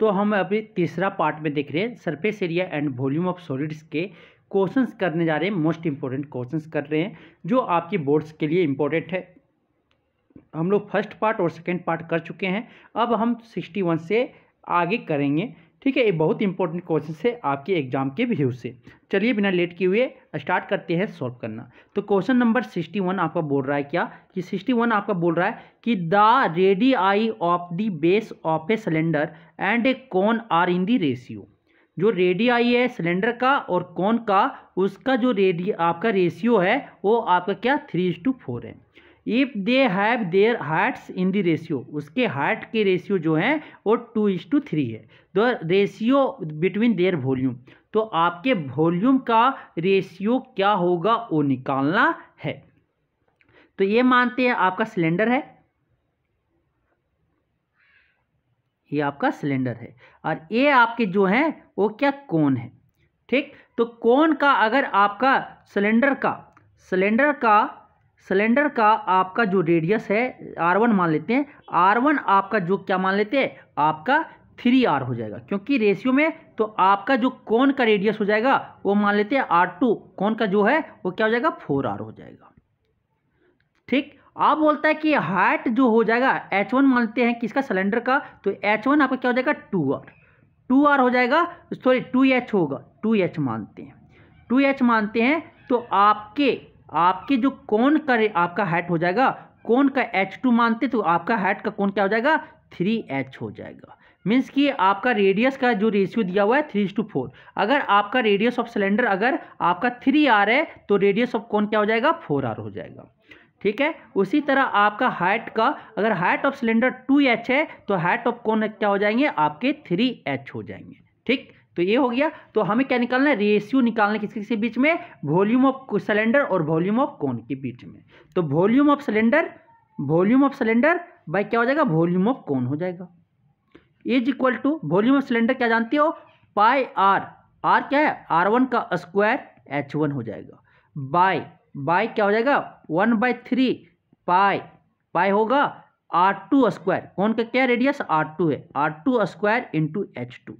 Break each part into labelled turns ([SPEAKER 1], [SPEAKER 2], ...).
[SPEAKER 1] तो हम अभी तीसरा पार्ट में देख रहे हैं surface area and volume of solids के क्वेश्चंस करने जा रहे हैं मोस्ट इम्पोर्टेंट क्वेश्चंस कर रहे हैं जो आपके बोर्ड्स के लिए इम्पोर्टेंट है हम लोग फर्स्ट पार्ट और सेकेंड पार्ट कर चुके हैं अब हम सिक्सटी वन से आगे करेंगे ठीक है ये बहुत इंपॉर्टेंट क्वेश्चन है आपके एग्जाम के व्यू से चलिए बिना लेट किए हुए स्टार्ट करते हैं सॉल्व करना तो क्वेश्चन नंबर सिक्सटी वन आपका बोल रहा है क्या कि सिक्सटी वन आपका बोल रहा है कि the radii of the base of a cylinder and a cone are in the ratio जो रेडी आई है सिलेंडर का और कौन का उसका जो रेडी आपका रेशियो है वो आपका क्या थ्री टू फोर है if they have their heights in the ratio उसके हार्ट के रेशियो जो है वो टू इज टू थ्री है the ratio between their volume तो आपके वॉल्यूम का रेशियो क्या होगा वो निकालना है तो ये मानते हैं आपका सिलेंडर है ये आपका सिलेंडर है और ये आपके जो हैं वो क्या कौन है ठीक तो कौन का अगर आपका सिलेंडर का सिलेंडर का सिलेंडर का आपका जो रेडियस है आर वन मान लेते हैं आर वन आपका जो क्या मान लेते हैं आपका थ्री आर हो जाएगा क्योंकि रेशियो में तो आपका जो कौन का रेडियस हो जाएगा वो मान लेते हैं आर टू कौन का जो है वो क्या हो जाएगा फोर आर हो जाएगा ठीक आप बोलता है कि हाइट जो हो जाएगा एच वन मानते हैं किसका सिलेंडर का तो एच वन आपका क्या हो जाएगा टू आर टू आर हो जाएगा सॉरी टू एच होगा टू एच मानते हैं टू एच मानते हैं तो आपके आपके जो कौन का आपका हाइट हो जाएगा कौन का एच टू मानते तो आपका हाइट का कौन क्या हो जाएगा थ्री एच हो जाएगा मीन्स कि आपका रेडियस का जो रेशियो दिया हुआ है थ्री टू फोर अगर आपका रेडियस ऑफ सिलेंडर अगर आपका थ्री आर है तो रेडियस ऑफ कौन क्या हो जाएगा फोर आर हो जाएगा ठीक है उसी तरह आपका हाइट का अगर height of cylinder two H है तो हाइट ऑफ कौन क्या हो जाएंगे आपके थ्री एच हो जाएंगे ठीक तो ये हो गया तो हमें क्या निकालना है रेशियो निकालना किसके किसके बीच में वॉल्यूम ऑफ सिलेंडर और वॉल्यूम ऑफ कौन के बीच में तो volume of cylinder volume of cylinder by क्या हो जाएगा वॉल्यूम ऑफ कौन हो जाएगा is equal to volume of cylinder क्या जानते हो पाई आर आर क्या है आर वन का स्क्वायर एच वन हो जाएगा बाय बाय क्या हो जाएगा one by three pi pi होगा आर टू स्क्वायर कौन का क्या रेडियस आर टू है R two square into H two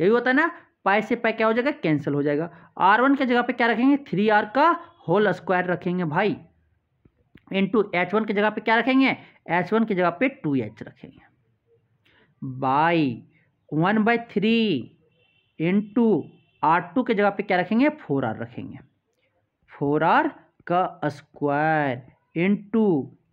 [SPEAKER 1] ये भी होता है ना पाई से पाई क्या हो जाएगा कैंसिल हो जाएगा आर वन की जगह पे क्या रखेंगे थ्री आर का होल स्क्वायर रखेंगे भाई इंटू एच वन की जगह पे क्या रखेंगे एच वन की जगह पे टू एच रखेंगे by one by three into R two की जगह पे क्या रखेंगे फोर आर रखेंगे फोर आर का स्क्वायर इंटू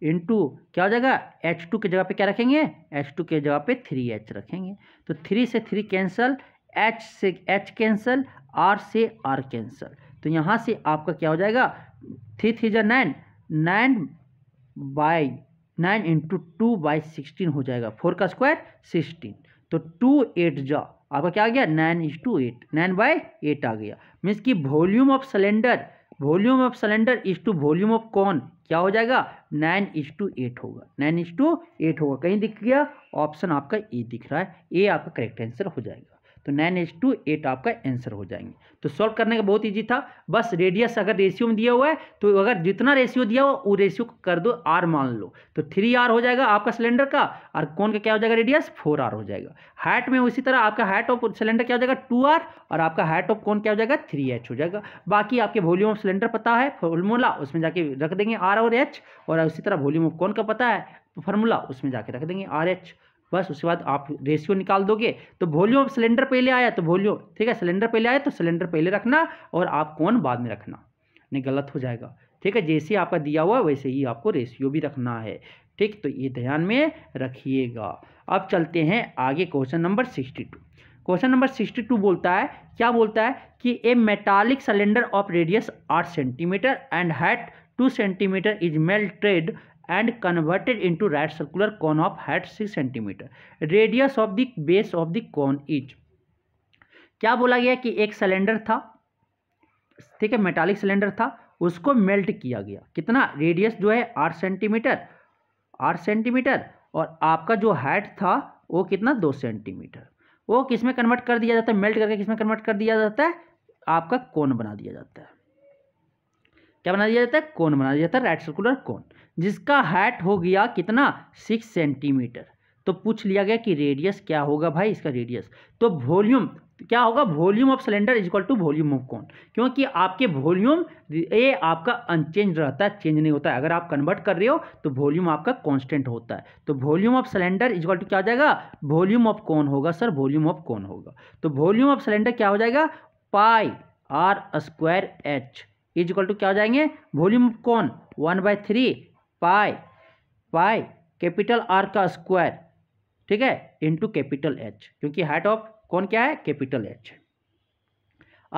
[SPEAKER 1] इंटू क्या हो जाएगा एच टू के जगह पे क्या रखेंगे एच टू के जगह पे थ्री एच रखेंगे तो थ्री से थ्री कैंसल एच से एच कैंसल आर से आर कैंसल तो यहाँ से आपका क्या हो जाएगा थ्री थ्री जो nine nine by nine into two by sixteen हो जाएगा फोर का स्क्वायर सिक्सटीन तो टू एट जा आपका क्या आ गया nine is to eight nine by eight आ गया मीन्स कि volume of cylinder volume of cylinder is to volume of cone क्या हो जाएगा नाइन इज टू एट होगा नाइन इज टू एट होगा कहीं दिख गया ऑप्शन आपका ए दिख रहा है ए आपका करेक्ट आंसर हो जाएगा तो नाइन एच टू एट आपका आंसर हो जाएंगे तो सॉल्व करने का बहुत ईजी था बस रेडियस अगर रेशियो में दिया हुआ है तो अगर जितना रेशियो दिया हुआ वो रेशियो कर दो आर मान लो तो थ्री आर हो जाएगा आपका सिलेंडर का और कौन का क्या हो जाएगा रेडियस फोर आर हो जाएगा हाइट में उसी तरह आपका हाइट ऑफ सिलेंडर क्या हो जाएगा टू आर और आपका हाइट ऑफ कौन क्या हो जाएगा थ्री एच हो जाएगा बाकी आपके वॉल्यूम ऑफ सिलेंडर पता है फॉर्मूला उसमें जाके रख देंगे आर और एच और उसी तरह वॉल्यूम ऑफ कौन का पता है फॉर्मूला उसमें जाके रख देंगे आर एच बस उसके बाद आप रेशियो निकाल दोगे तो वॉल्यूम सिलेंडर पहले आया तो वॉल्यूम ठीक है सिलेंडर पहले आया तो सिलेंडर पहले रखना और आप कौन बाद में रखना नहीं गलत हो जाएगा ठीक है जैसे आपका दिया हुआ वैसे ही आपको रेशियो भी रखना है ठीक तो ये ध्यान में रखिएगा अब चलते हैं आगे question number sixty two question number sixty two बोलता है क्या बोलता है कि a metallic cylinder of radius आठ centimetre and height two centimetre is melted and converted into right circular cone of height six centimetre radius of the base of the cone is क्या बोला गया कि एक सिलेंडर था ठीक है metallic cylinder था उसको मेल्ट किया गया कितना रेडियस जो है आठ सेंटीमीटर आठ सेंटीमीटर और आपका जो हाइट था वो कितना दो सेंटीमीटर वो किस में कन्वर्ट कर दिया जाता है मेल्ट करके किस में कन्वर्ट कर दिया जाता है आपका कोन बना दिया जाता है क्या बना दिया जाता है कोन बना दिया जाता है राइट सर्कुलर कोन जिसका हाइट हो गया कितना सिक्स सेंटीमीटर तो पूछ लिया गया कि रेडियस क्या होगा भाई इसका रेडियस तो वॉल्यूम क्या होगा volume of cylinder is equal to volume of cone क्योंकि आपके वॉल्यूम ये आपका अनचेंज रहता है चेंज नहीं होता है अगर आप कन्वर्ट कर रहे हो तो वॉल्यूम आपका कांस्टेंट होता है तो volume of cylinder is equal to क्या हो जाएगा वॉल्यूम ऑफ कौन होगा सर वॉल्यूम ऑफ कौन होगा तो वॉल्यूम ऑफ सिलेंडर क्या हो जाएगा pi are square H is equal to क्या हो जाएंगे volume of cone one by three pi pi capital R का स्क्वायर ठीक है इंटू कैपिटल एच क्योंकि हाइट ऑफ कौन क्या है कैपिटल एच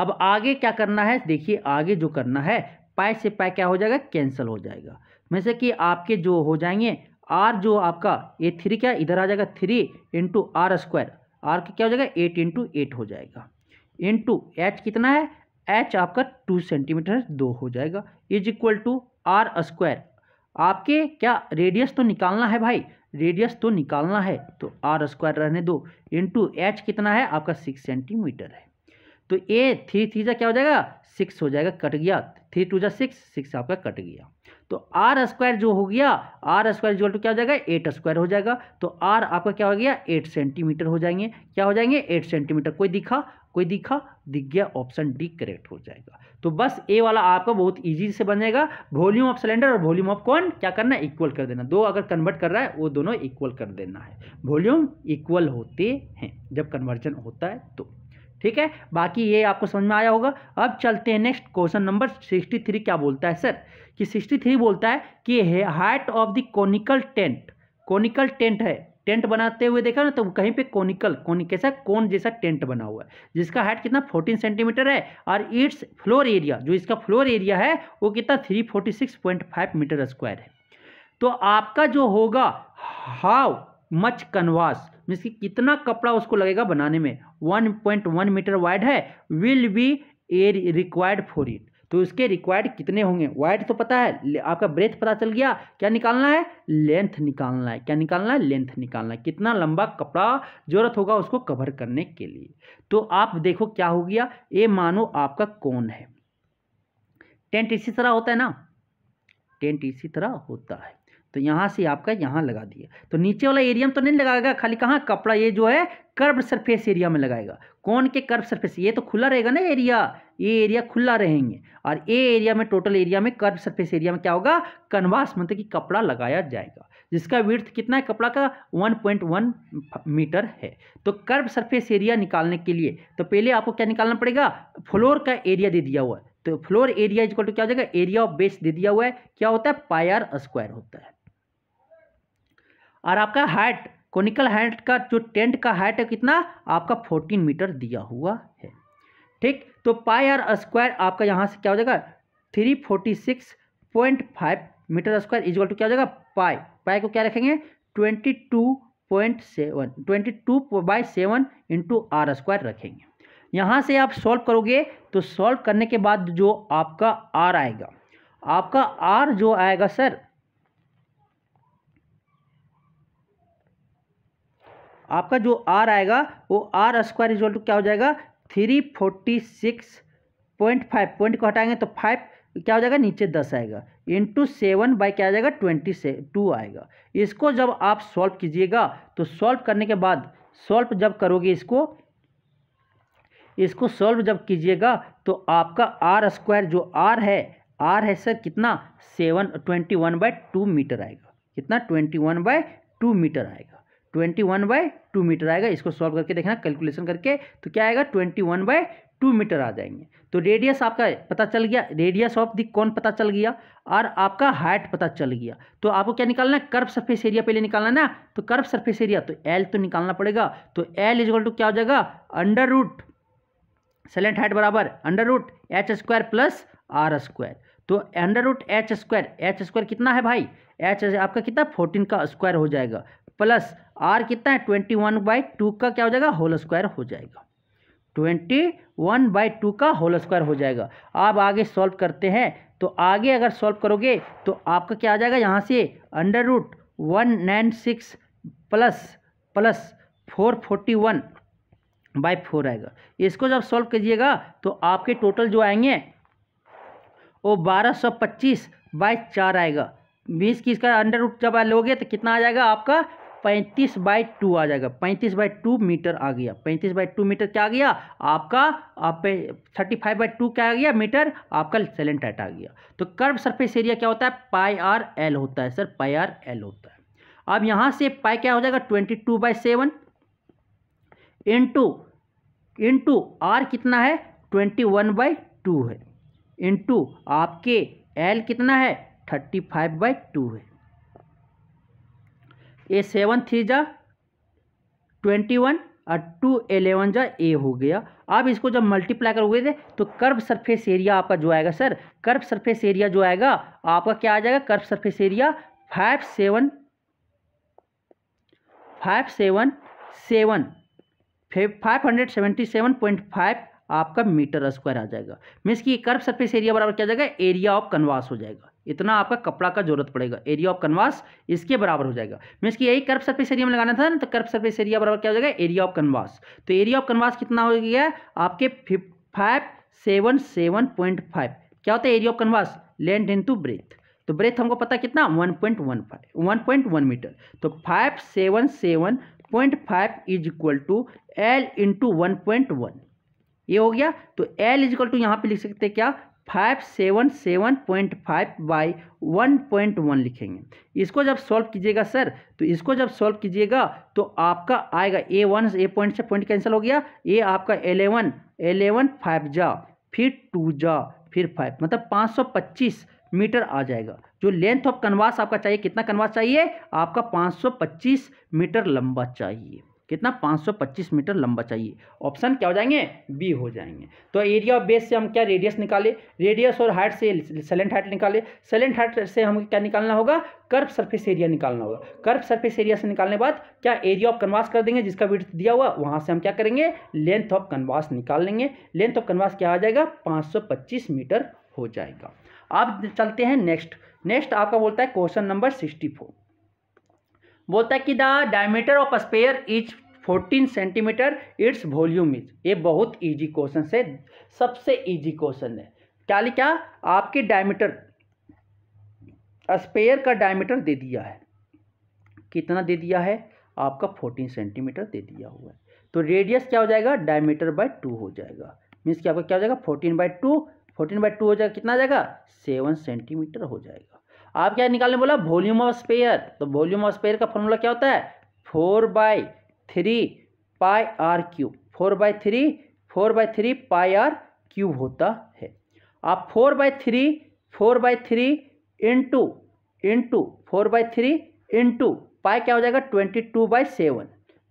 [SPEAKER 1] अब आगे क्या करना है देखिए आगे जो करना है पाई से पाई क्या हो जाएगा कैंसिल हो जाएगा से कि आपके जो हो जाएंगे आर जो आपका ये थ्री क्या इधर आ जाएगा three into are square R का क्या हो जाएगा एट इंटू एट हो जाएगा इंटू एच कितना है एच आपका टू सेंटीमीटर दो हो जाएगा is equal to are square आपके क्या रेडियस तो निकालना है भाई रेडियस तो निकालना है तो आर स्क्वायर रहने दो इंटू एच कितना है आपका सिक्स सेंटीमीटर है तो ए थ्री थ्री जा क्या हो जाएगा सिक्स हो जाएगा कट गया थ्री टू जा सिक्स सिक्स आपका कट गया तो आर स्क्वायर जो हो गया आर स्क्वायर जो क्या हो जाएगा एट स्क्वायर हो जाएगा तो आर आपका क्या हो गया एट सेंटीमीटर हो जाएंगे क्या हो जाएंगे एट सेंटीमीटर कोई दिखा कोई दिखा दिख गया ऑप्शन डी करेक्ट हो जाएगा तो बस ए वाला आपका बहुत ईजी से बनेगा वॉल्यूम ऑफ सिलेंडर और वॉल्यूम ऑफ कौन क्या करना है इक्वल कर देना दो अगर कन्वर्ट कर रहा है वो दोनों इक्वल कर देना है वॉल्यूम इक्वल होते हैं जब कन्वर्जन होता है तो ठीक है बाकी ये आपको समझ में आया होगा अब चलते हैं next question number sixty three क्या बोलता है सर कि सिक्सटी थ्री बोलता है कि height of the conical tent conical tent है टेंट बनाते हुए देखा ना तो कहीं पे कोनिकल कोनिक कैसा कौन जैसा टेंट बना हुआ है जिसका हाइट कितना 14 सेंटीमीटर है और इट्स फ्लोर एरिया जो इसका फ्लोर एरिया है वो कितना 346.5 मीटर स्क्वायर है तो आपका जो होगा हाउ मच कनवास मीन्स की कितना कपड़ा उसको लगेगा बनाने में 1.1 मीटर वाइड है will be uh required for it तो इसके रिक्वायर्ड कितने होंगे वाइड तो पता है आपका ब्रेथ पता चल गया क्या निकालना है लेंथ निकालना है क्या निकालना है लेंथ निकालना है कितना लंबा कपड़ा जरूरत होगा उसको कवर करने के लिए तो आप देखो क्या हो गया ये मानो आपका कौन है टेंट इसी तरह होता है ना टेंट इसी तरह होता है तो यहाँ से आपका यहाँ लगा दिया तो नीचे वाला एरिया में तो नहीं लगाएगा खाली कहाँ कपड़ा ये जो है कर्व सरफेस एरिया में लगाएगा कौन के कर्व सरफेस ये तो खुला रहेगा ना एरिया ये एरिया खुला रहेंगे और ये एरिया में टोटल एरिया में कर्व सरफेस एरिया में क्या होगा कन्वास मतलब कि कपड़ा लगाया जाएगा जिसका विर्थ कितना है कपड़ा का वन मीटर है तो कर्व सरफेस एरिया निकालने के लिए तो पहले आपको क्या निकालना पड़ेगा फ्लोर का एरिया दे दिया हुआ है तो फ्लोर एरिया इज्कल टू क्या हो जाएगा एरिया ऑफ बेस दे दिया हुआ है क्या होता है पायर स्क्वायर होता है और आपका हाइट कोनिकल हाइट का जो टेंट का हाइट है कितना आपका फोर्टीन मीटर दिया हुआ है ठीक तो पाई आर स्क्वायर आपका यहाँ से क्या हो जाएगा three forty six point five metre square equal to क्या हो जाएगा पाई पाई को क्या रखेंगे twenty two point seven twenty two by seven into are square रखेंगे यहाँ से आप सॉल्व करोगे तो सॉल्व करने के बाद जो आपका आर आएगा आपका आर जो आएगा सर आपका जो आर आएगा वो आर स्क्वायर इज्वल टू क्या हो जाएगा three forty six point five point को हटाएंगे तो फाइव क्या हो जाएगा नीचे दस आएगा इंटू सेवन बाई क्या आ जाएगा ट्वेंटी से टू आएगा इसको जब आप सॉल्व कीजिएगा तो सॉल्व करने के बाद सॉल्व जब करोगे इसको इसको सॉल्व जब कीजिएगा तो आपका आर स्क्वायर जो आर है आर है सर कितना seven twenty one by two metre आएगा कितना twenty one by two metre आएगा twenty one by two metre आएगा इसको सॉल्व करके देखना कैलकुलेशन करके तो क्या आएगा twenty one by two metre आ जाएंगे तो रेडियस आपका पता चल गया रेडियस ऑफ दी कौन पता चल गया और आपका हाइट पता चल गया तो आपको क्या निकालना है कर्व सरफेस एरिया पहले निकालना ना तो कर्व सरफेस एरिया तो एल तो निकालना पड़ेगा तो एल इजल टू क्या हो जाएगा अंडर रूट सेलेंट हाइट बराबर under root H square plus are square तो under root H square H square कितना है भाई एच आपका कितना फोर्टीन का स्क्वायर हो जाएगा प्लस आर कितना है ट्वेंटी वन बाई टू का क्या हो जाएगा होल स्क्वायर हो जाएगा ट्वेंटी वन बाई टू का होल स्क्वायर हो जाएगा आप आगे सॉल्व करते हैं तो आगे अगर सॉल्व करोगे तो आपका क्या आ जाएगा यहाँ से under root one nine six plus plus four forty one by four आएगा इसको जब सॉल्व कीजिएगा तो आपके टोटल जो आएंगे वो बारह सौ पच्चीस बाई चार आएगा बीस की इसका अंडर रूट जब लोगे तो कितना आ जाएगा आपका पैंतीस बाई टू आ जाएगा पैंतीस बाई टू मीटर आ गया पैंतीस बाई टू मीटर क्या आ गया आपका आप थर्टी फाइव बाई टू क्या आ गया मीटर आपका सेलेंट हाइट आ गया तो कर्व सरफेस एरिया क्या होता है पाई आर एल होता है सर पाई आर एल होता है अब यहाँ से पाई क्या हो जाएगा twenty two by seven into into are कितना है ट्वेंटी वन बाई टू है इंटू आपके एल कितना है थर्टी फाइव बाई टू है ए सेवन थ्री जा ट्वेंटी वन और टू एलेवन जा ए हो गया आप इसको जब मल्टीप्लाई करोगे थे तो कर्व सरफेस एरिया आपका जो आएगा सर कर्व सरफेस एरिया जो आएगा आपका क्या आ जाएगा curve surface area five seven five seven seven five hundred seventy seven point five आपका मीटर स्क्वायर आ जाएगा मीन्स कि कर्व सरफेस एरिया बराबर क्या जाएगा एरिया ऑफ कन्वास हो जाएगा इतना आपका कपड़ा का जरूरत पड़ेगा एरिया ऑफ कन्वास इसके बराबर हो जाएगा मीन्स कि यही कर्फ सरफेस एरिया में लगाना था ना तो कर्फ सरफेस एरिया बराबर क्या हो जाएगा एरिया ऑफ कन्वास तो एरिया ऑफ कन्वास कितना हो गया आपके five seven seven point five क्या होता है area of canvas length into breadth तो ब्रेथ हमको पता है कितना one point one five one point one meter तो five seven seven point five is equal to L into one point one ये हो गया तो एल इज इक्वल टू यहाँ पे लिख सकते हैं क्या five seven seven point five by one point one लिखेंगे इसको जब सॉल्व कीजिएगा सर तो इसको जब सॉल्व कीजिएगा तो आपका आएगा ए वन ए पॉइंट से पॉइंट कैंसिल हो गया ए आपका एलेवन एलेवन फाइव जा फिर टू जा फिर फाइव मतलब पाँच सौ पच्चीस मीटर आ जाएगा जो लेंथ ऑफ कनवास कन्वास आपका चाहिए कितना कन्वास चाहिए आपका पच्चीस मीटर लंबा चाहिए कितना 525 मीटर लंबा चाहिए ऑप्शन क्या हो जाएंगे बी हो जाएंगे तो एरिया ऑफ बेस से हम क्या रेडियस निकाले रेडियस और हाइट से सेलेंट हाइट निकाले सेलेंट हाइट से हमें क्या निकालना होगा कर्व सरफेस एरिया निकालना होगा कर्व सरफेस एरिया से निकालने बाद क्या एरिया ऑफ कन्वास कर देंगे जिसका विड्थ दिया हुआ वहाँ से हम क्या करेंगे लेंथ ऑफ कन्वास निकाल लेंगे लेंथ ऑफ कन्वास क्या आ जाएगा पाँच मीटर हो जाएगा आप चलते हैं नेक्स्ट नेक्स्ट आपका बोलता है क्वेश्चन नंबर सिक्सटी फोर बोलता है कि the diameter of sphere is 14 centimeter its volume is ये बहुत इजी क्वेश्चन है सबसे इजी क्वेश्चन है क्या लिखा आपके डायमीटर स्पेयर का डायमीटर दे दिया है कितना दे दिया है आपका 14 सेंटीमीटर दे दिया हुआ है तो रेडियस क्या हो जाएगा डायमीटर बाय टू हो जाएगा मीन्स कि आपका क्या हो जाएगा fourteen by two fourteen by two हो जाएगा कितना जाएगा सेवन सेंटीमीटर हो जाएगा आप क्या निकालने बोला वॉल्यूम ऑफ स्पेयर तो वॉल्यूम ऑफ स्पेयर का फॉर्मूला क्या होता है four by three pi are cube four by three four by three pi are cube होता है आप four by three four by three into into four by three into pi क्या हो जाएगा twenty two by seven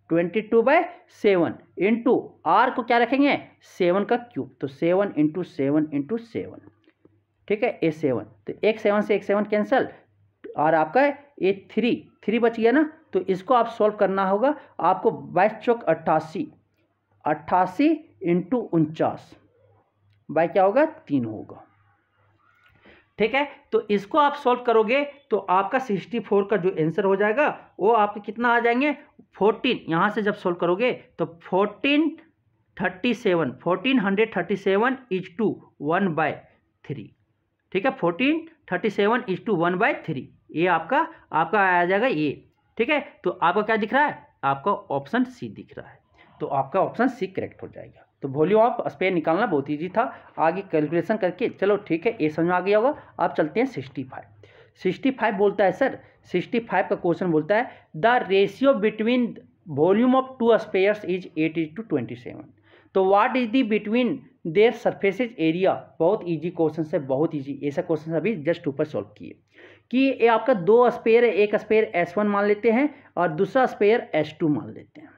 [SPEAKER 1] twenty two by seven into R को क्या रखेंगे seven का क्यूब तो seven into seven into seven ठीक है ए सेवन तो एक सेवन से एक सेवन कैंसिल और आपका ए थ्री थ्री बच गया ना तो इसको आप सॉल्व करना होगा आपको बाईस चौक अट्ठासी अट्ठासी इंटू उनचास बाई क्या होगा तीन होगा ठीक है तो इसको आप सॉल्व करोगे तो आपका सिक्सटी फोर का जो आंसर हो जाएगा वो आपके कितना आ जाएंगे फोर्टीन यहाँ से जब सॉल्व करोगे तो fourteen thirty seven fourteen hundred thirty seven is to one by three ठीक है fourteen thirty seven is to one by three ये आपका आपका आ जाएगा ए ठीक है तो आपका क्या दिख रहा है आपका ऑप्शन सी दिख रहा है तो आपका ऑप्शन सी करेक्ट हो जाएगा तो वॉल्यूम ऑफ स्पेयर निकालना बहुत ईजी था आगे कैलकुलेशन करके चलो ठीक है ए समझ में आ गया होगा आप चलते हैं सिक्सटी फाइव सिक्सटी फाइव बोलता है सर सिक्सटी फाइव का क्वेश्चन बोलता है the ratio between volume of two spheres is eight is to twenty seven तो what is the between there surfaces area बहुत इजी क्वेश्चन है बहुत इजी ऐसा क्वेश्चन अभी जस्ट ऊपर सॉल्व किए कि ये आपका दो स्पेयर है एक स्पेयर एस वन मान लेते हैं और दूसरा स्पेयर एस टू मान लेते हैं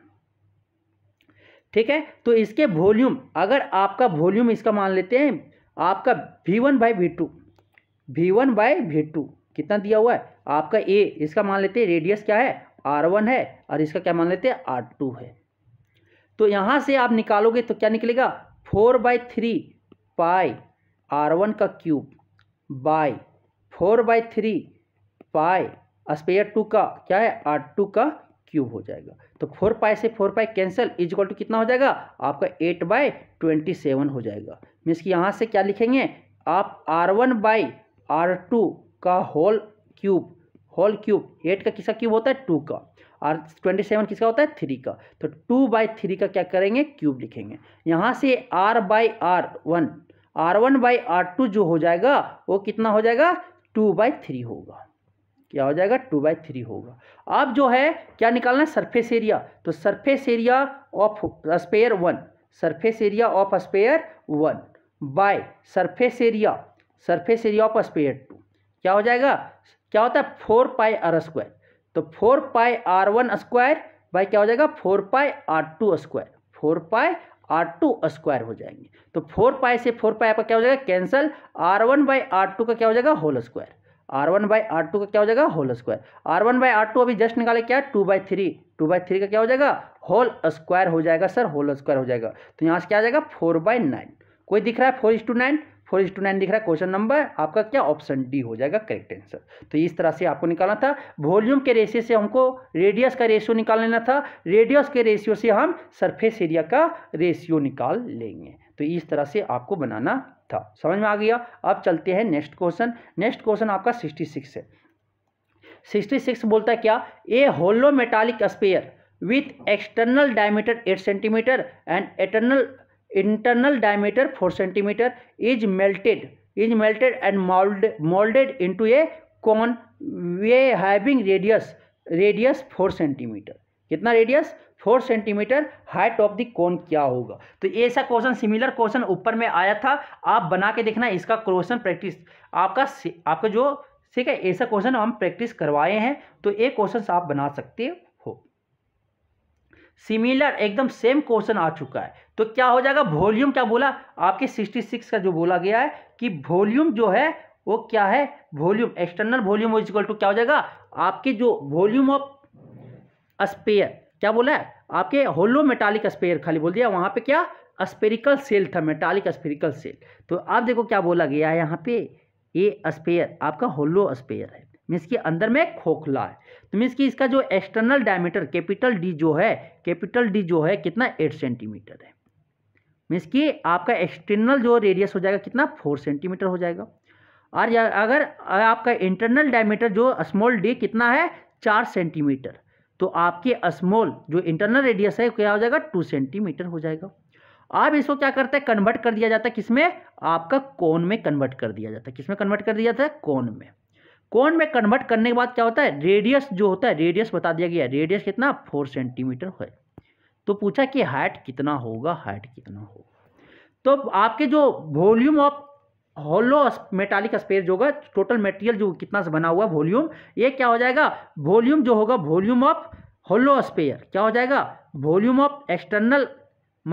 [SPEAKER 1] ठीक है तो इसके वॉल्यूम अगर आपका वॉल्यूम इसका मान लेते हैं आपका V one by V two V one by V two कितना दिया हुआ है आपका ए इसका मान लेते हैं रेडियस क्या है आर वन है और इसका क्या मान लेते हैं आर टू है तो यहाँ से आप निकालोगे तो क्या निकलेगा four by three pi R one का cube by four by three pi sphere two का क्या है आर टू का क्यूब हो जाएगा तो फोर पाई से four pi cancel is equal to कितना हो जाएगा आपका एट बाई ट्वेंटी सेवन हो जाएगा मीन्स कि यहाँ से क्या लिखेंगे आप R one by R two का whole cube whole cube eight का किसका क्यूब होता है टू का और ट्वेंटी सेवन किसका होता है थ्री का तो टू बाई थ्री का क्या करेंगे क्यूब लिखेंगे यहाँ से R by R one R one by R two जो हो जाएगा वो कितना हो जाएगा टू बाई थ्री होगा क्या हो जाएगा टू बाई थ्री होगा अब जो है क्या निकालना है सरफेस एरिया तो surface area of sphere one surface area of sphere one by surface area surface area of sphere two क्या हो जाएगा क्या होता है फोर पाई आर स्क्वायर तो four pi R one square by क्या हो जाएगा four pi R two square four pi R two square हो जाएंगे तो फोर पाई से फोर पाई आपका क्या हो जाएगा cancel R one by R two का क्या हो जाएगा whole square R one by R two का क्या हो जाएगा whole square R one by R two अभी जस्ट निकाले क्या two by three two by three का क्या हो जाएगा होल स्क्वायर हो जाएगा सर होल स्क्वायर हो जाएगा तो यहाँ से क्या आ जाएगा फोर बाई नाइन कोई दिख रहा है four is to nine four is to nine दिख रहा है क्वेश्चन नंबर आपका क्या ऑप्शन डी हो जाएगा करेक्ट आंसर तो इस तरह से आपको निकालना था वॉल्यूम के रेशियो से हमको रेडियस का रेशियो निकाल लेना था रेडियस के रेशियो से हम सरफेस एरिया का रेशियो निकाल लेंगे तो इस तरह से आपको बनाना था समझ में आ गया अब चलते हैं नेक्स्ट क्वेश्चन नेक्स्ट क्वेश्चन आपका सिक्सटी सिक्स है सिक्सटी सिक्स बोलता है क्या a hollow metallic sphere with external diameter eight centimeter and eternal internal diameter four centimetre is melted is melted and moulded into a cone वे having radius radius four centimeter कितना radius four centimeter height of the cone क्या होगा तो ऐसा question similar question ऊपर में आया था आप बना के देखना इसका क्वेश्चन प्रैक्टिस आपका आपका जो ठीक है ऐसा क्वेश्चन हम प्रैक्टिस करवाए हैं तो ये क्वेश्चन आप बना सकते हो सिमिलर एकदम सेम क्वेश्चन आ चुका है तो क्या हो जाएगा वॉल्यूम क्या बोला आपके 66 का जो बोला गया है कि वॉल्यूम जो है वो क्या है volume external volume is equal to क्या हो जाएगा आपके जो वॉल्यूम ऑफ स्पेयर क्या बोला है आपके होलो मेटालिक स्पेयर खाली बोल दिया वहाँ पे क्या स्पेरिकल सेल था मेटालिक स्पेरिकल सेल तो आप देखो क्या बोला गया है यहाँ पे ये स्पेयर आपका होलो स्पेयर है मीन्स कि अंदर में खोखला है तो मीन्स की इसका जो एक्सटर्नल डायमीटर कैपिटल डी जो है कैपिटल डी जो है कितना एट सेंटीमीटर है मीन्स कि आपका एक्सटर्नल जो रेडियस हो जाएगा कितना फोर सेंटीमीटर हो जाएगा और अगर आपका इंटरनल डायमीटर जो स्मॉल डी कितना है चार सेंटीमीटर तो आपके स्मॉल जो इंटरनल रेडियस है क्या हो जाएगा टू सेंटीमीटर हो जाएगा अब इसको क्या करते हैं कन्वर्ट कर दिया जाता है किसमें आपका कोन में कन्वर्ट कर दिया जाता है किसमें कन्वर्ट कर दिया जाता है कोन में कोन में कन्वर्ट करने के बाद क्या होता है रेडियस जो होता है रेडियस बता दिया गया रेडियस कितना फोर सेंटीमीटर है तो पूछा कि हाइट कितना होगा हाइट कितना होगा तो आपके जो volume of hollow metallic sphere जो होगा टोटल मेटेरियल जो कितना से बना हुआ वॉल्यूम ये क्या हो जाएगा वॉल्यूम जो होगा वॉल्यूम ऑफ होलो स्पेयर क्या हो जाएगा volume of external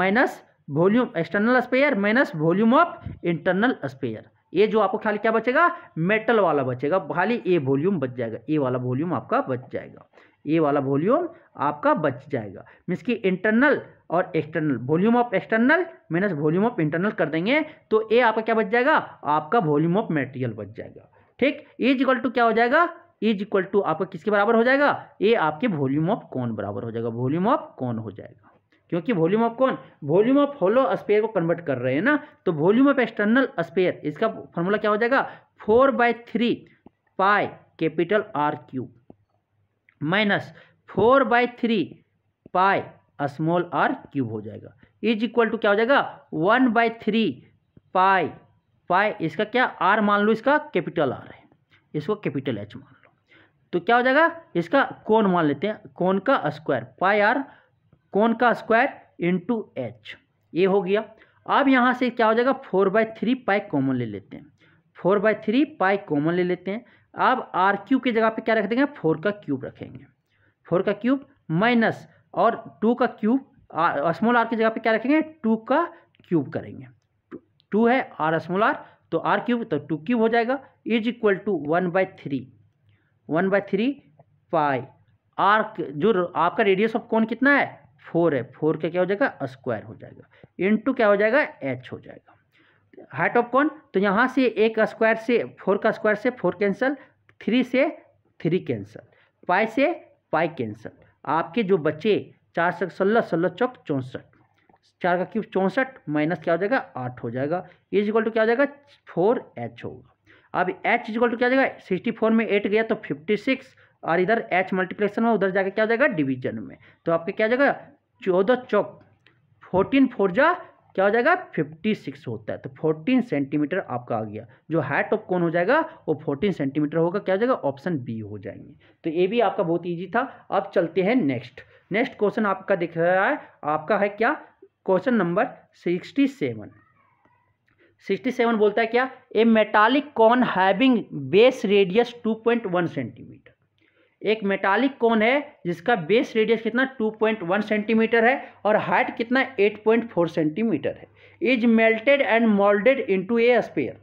[SPEAKER 1] minus volume external sphere minus volume of internal sphere ये जो आपको खाली क्या बचेगा मेटल वाला बचेगा खाली ए वॉल्यूम बच जाएगा ए वाला वॉल्यूम आपका बच जाएगा ये वाला वॉल्यूम आपका बच जाएगा मीन्स की इंटरनल और external volume of external minus volume of internal कर देंगे तो ए आपका क्या बच जाएगा आपका वॉल्यूम ऑफ मेटेरियल बच जाएगा ठीक इज इक्वल टू क्या हो जाएगा इज इक्वल टू आपका किसके बराबर हो जाएगा ए आपके वॉल्यूम ऑफ कौन बराबर हो जाएगा वॉल्यूम ऑफ कौन हो जाएगा क्योंकि वॉल्यूम ऑफ कौन वॉल्यूम ऑफ होलो स्पेयर को कन्वर्ट कर रहे हैं ना तो वॉल्यूम ऑफ एक्सटर्नल स्पेयर इसका फॉर्मूला क्या हो जाएगा four by three pi capital R cube minus four by three pi small R cube हो जाएगा इज इक्वल टू क्या हो जाएगा one by three pi pi इसका क्या आर मान लो इसका कैपिटल आर है इसको कैपिटल एच मान लो तो क्या हो जाएगा इसका कौन मान लेते हैं कौन का स्क्वायर पाई आर कौन का स्क्वायर इंटू एच ये हो गया अब यहाँ से क्या हो जाएगा four by three pi common ले लेते हैं four by three pi common ले लेते हैं अब आर क्यूब की जगह पे क्या रख देंगे फोर का क्यूब रखेंगे फोर का क्यूब माइनस और टू का क्यूब आर स्मॉल आर की जगह पे क्या रखेंगे टू का क्यूब करेंगे टू है आर स्मॉल आर तो आर क्यूब तो टू क्यूब हो जाएगा is equal to one by three one by three pi R जो आपका रेडियस ऑफ कौन कितना है फोर है फोर का क्या हो जाएगा स्क्वायर हो जाएगा इन टू क्या हो जाएगा एच हो जाएगा हाइट ऑफ कौन तो यहाँ से एक स्क्वायर से फोर का स्क्वायर से फोर कैंसिल थ्री से थ्री कैंसिल पाई से पाई कैंसिल आपके जो बचे चार सौ सोलह सोलह चौक चौंसठ चार का क्यूब चौंसठ माइनस क्या हो जाएगा आठ हो जाएगा इज इक्वल टू क्या हो जाएगा फोर एच होगा अब एच इज इक्वल टू क्या हो जाएगा सिक्सटी फोर में एट गया तो फिफ्टी सिक्स और इधर एच मल्टीप्लेक्शन में उधर जाकर क्या हो जाएगा डिवीजन में तो आपके क्या हो जाएगा चौदह चौक फोर्टीन फोर जा क्या हो जाएगा 56 होता है तो 14 सेंटीमीटर आपका आ गया जो हाइट ऑफ कौन हो जाएगा वो 14 सेंटीमीटर होगा क्या हो जाएगा ऑप्शन बी हो जाएंगे तो ये भी आपका बहुत ईजी था अब चलते हैं नेक्स्ट नेक्स्ट क्वेश्चन आपका दिख रहा है आपका है क्या question number sixty seven sixty seven बोलता है क्या a metallic cone having base radius two point one centimeter एक मेटालिक कोन है जिसका बेस रेडियस कितना 2.1 सेंटीमीटर है और हाइट कितना 8.4 सेंटीमीटर है is melted and moulded into a sphere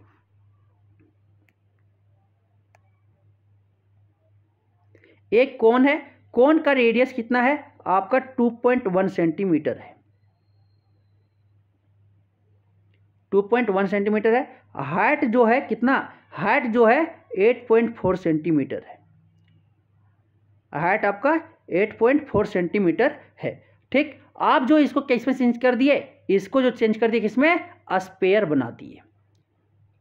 [SPEAKER 1] एक कोन है कोन का रेडियस कितना है आपका 2.1 सेंटीमीटर है 2.1 सेंटीमीटर है हाइट जो है कितना हाइट जो है 8.4 सेंटीमीटर है हाइट आपका 8.4 सेंटीमीटर है ठीक आप जो इसको किस में चेंज कर दिए इसको जो चेंज कर दिए किसमें अस्पेयर बना दिए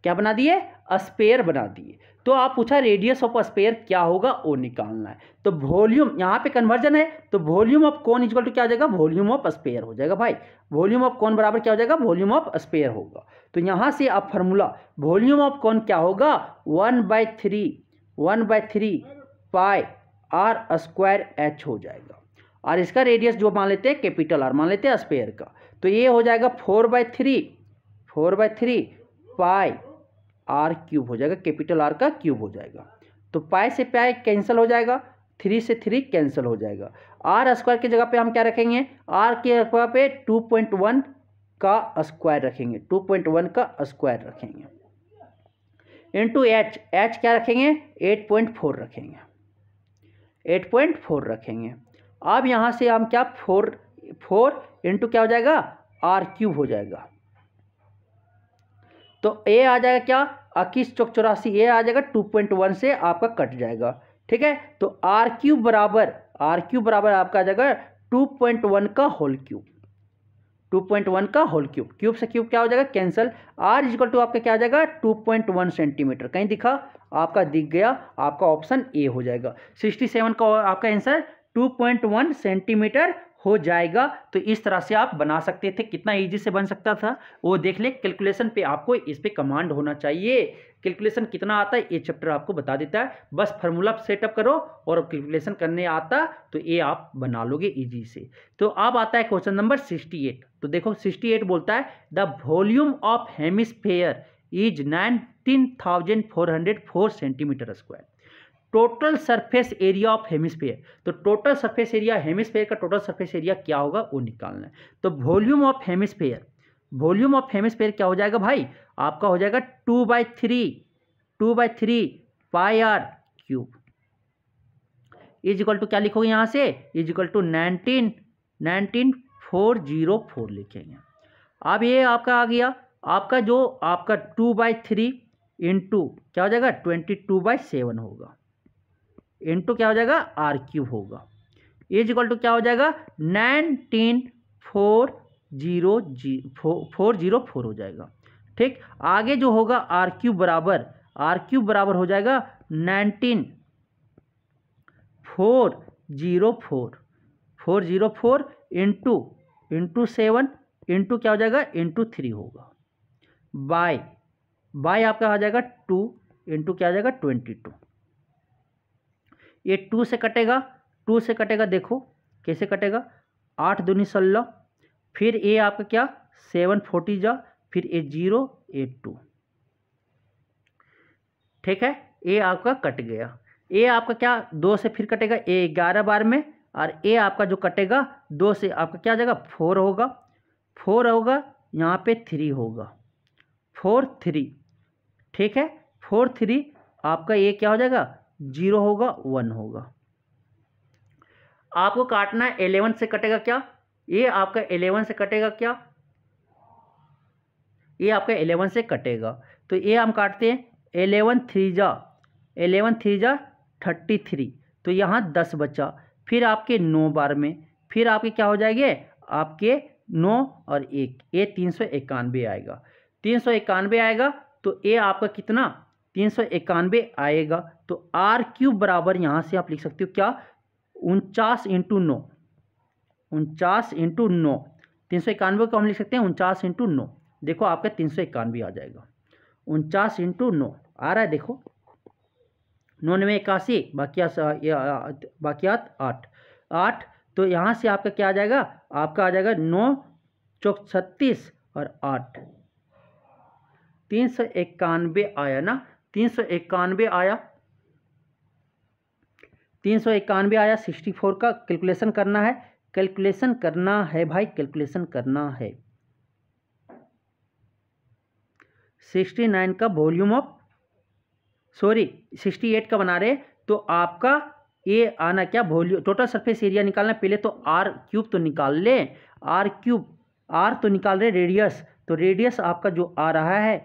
[SPEAKER 1] क्या बना दिए अस्पेयर बना दिए तो आप पूछा रेडियस ऑफ अस्पेयर क्या होगा वो निकालना है तो वॉल्यूम यहाँ पे कन्वर्जन है तो वॉल्यूम ऑफ कौन इज्वल टू क्या हो जाएगा वॉल्यूम ऑफ स्पेयर हो जाएगा भाई वॉल्यूम ऑफ कौन बराबर क्या हो जाएगा वॉल्यूम ऑफ स्पेयर होगा तो यहाँ से आप फार्मूला वॉल्यूम ऑफ कौन क्या होगा one by three one by three pi R square H हो जाएगा और इसका रेडियस जो मान लेते हैं कैपिटल आर मान लेते हैं स्पेयर का तो ये हो जाएगा four by three four by three pi are cube हो जाएगा कैपिटल आर का क्यूब हो जाएगा तो पाई से पाई कैंसिल हो जाएगा थ्री से थ्री कैंसिल हो जाएगा आर स्क्वायर की जगह पे हम क्या रखेंगे आर की जगह पे टू पॉइंट वन का स्क्वायर रखेंगे टू पॉइंट वन का स्क्वायर रखेंगे इंटू एच एच क्या रखेंगे एट पॉइंट फोर रखेंगे एट पॉइंट फोर रखेंगे अब यहाँ से हम क्या फोर फोर इंटू क्या हो जाएगा आर क्यूब हो जाएगा तो ए आ जाएगा क्या इक्कीस चौक चौरासी ए आ जाएगा टू पॉइंट वन से आपका कट जाएगा ठीक है तो आर क्यूब बराबर आर क्यूब बराबर आपका आ जाएगा टू पॉइंट वन का whole cube two point one का होल क्यूब क्यूब से क्यूब क्या हो जाएगा कैंसिल आर इजिकल टू आपका क्या आ जाएगा टू पॉइंट वन सेंटीमीटर कहीं दिखा आपका दिख गया आपका ऑप्शन ए हो जाएगा सिक्सटी सेवन का आपका answer two point one centimeter हो जाएगा तो इस तरह से आप बना सकते थे कितना इजी से बन सकता था वो देख ले कैलकुलेशन पे आपको इस पर कमांड होना चाहिए कैलकुलेशन कितना आता है ये चैप्टर आपको बता देता है बस फार्मूला सेटअप करो और कैलकुलेशन करने आता तो ये आप बना लोगे इजी से तो अब आता है क्वेश्चन नंबर सिक्सटी एट तो देखो सिक्सटी एट बोलता है the volume of hemisphere is four centimeter square total surface area of hemisphere तो टोटल सरफेस एरिया हेमिस्फेयर का टोटल सरफेस एरिया क्या होगा वो निकालना है तो volume of hemisphere volume of hemisphere क्या हो जाएगा भाई आपका हो जाएगा two by three two by three pi are cube is equal to क्या लिखोगे यहाँ से is equal to nineteen nineteen four zero four लिखेंगे अब ये आपका आ गया आपका जो आपका टू बाई थ्री इंटू क्या हो जाएगा ट्वेंटी टू बाई सेवन होगा इंटू क्या हो जाएगा आर क्यूब होगा इज इक्वल टू क्या हो जाएगा नाइनटीन फोर जीरो जी फोर जीरो फोर हो जाएगा ठीक आगे जो होगा आर क्यूब बराबर आर क्यूब बराबर हो जाएगा nineteen four zero four four zero four into into seven into क्या हो जाएगा इंटू थ्री होगा बाय बाय आपका आ जाएगा टू इंटू क्या आ जाएगा ट्वेंटी टू ये टू से कटेगा टू से कटेगा देखो कैसे कटेगा आठ दूनी सोलह फिर ए आपका क्या सेवन फोर्टी जा फिर ए जीरो ए टू ठीक है ए आपका कट गया ए आपका क्या दो से फिर कटेगा ए ग्यारह बार में और ए आपका जो कटेगा दो से आपका क्या आ जाएगा फोर होगा फोर होगा यहाँ पे थ्री होगा फोर थ्री ठीक है फोर थ्री आपका ये क्या हो जाएगा जीरो होगा वन होगा आपको काटना है एलेवन से कटेगा क्या ये आपका एलेवन से कटेगा क्या ये आपका एलेवन से कटेगा तो ये हम काटते हैं एलेवन थ्री जा एलेवन थ्री जा थर्टी थ्री तो यहाँ दस बचा फिर आपके नौ बार में फिर आपके क्या हो जाएंगे आपके नौ और एक ये तीन सौ इक्यानवे आएगा तीन सौ इक्यानवे आएगा तो ए आपका कितना तीन सौ इक्यानवे आएगा तो आर क्यूब बराबर यहाँ से आप लिख सकते हो क्या उनचास इंटू नौ उनचास इंटू नौ तीन सौ इक्यानवे को हम लिख सकते हैं उनचास इंटू नौ देखो आपका तीन सौ इक्यानवे आ जाएगा उनचास इंटू नौ आ रहा है देखो नवे इक्यासी बाकियात बाकियात आठ आठ तो यहाँ से आपका क्या आ जाएगा आपका आ जाएगा नौ चौक छत्तीस और आठ तीन सौ इक्यानवे आया ना तीन सौ इक्यानवे आया तीन सौ इक्यानवे आया सिक्सटी फोर का कैलकुलेशन करना है कैलकुलेशन करना है भाई कैलकुलेशन करना है सिक्सटी नाइन का volume of sorry sixty eight का बना रहे तो आपका ये आना क्या वॉल्यूम टोटल सरफेस एरिया निकालना पहले तो आर क्यूब तो निकाल ले आर क्यूब आर तो निकाल रहे रेडियस तो रेडियस आपका जो आ रहा है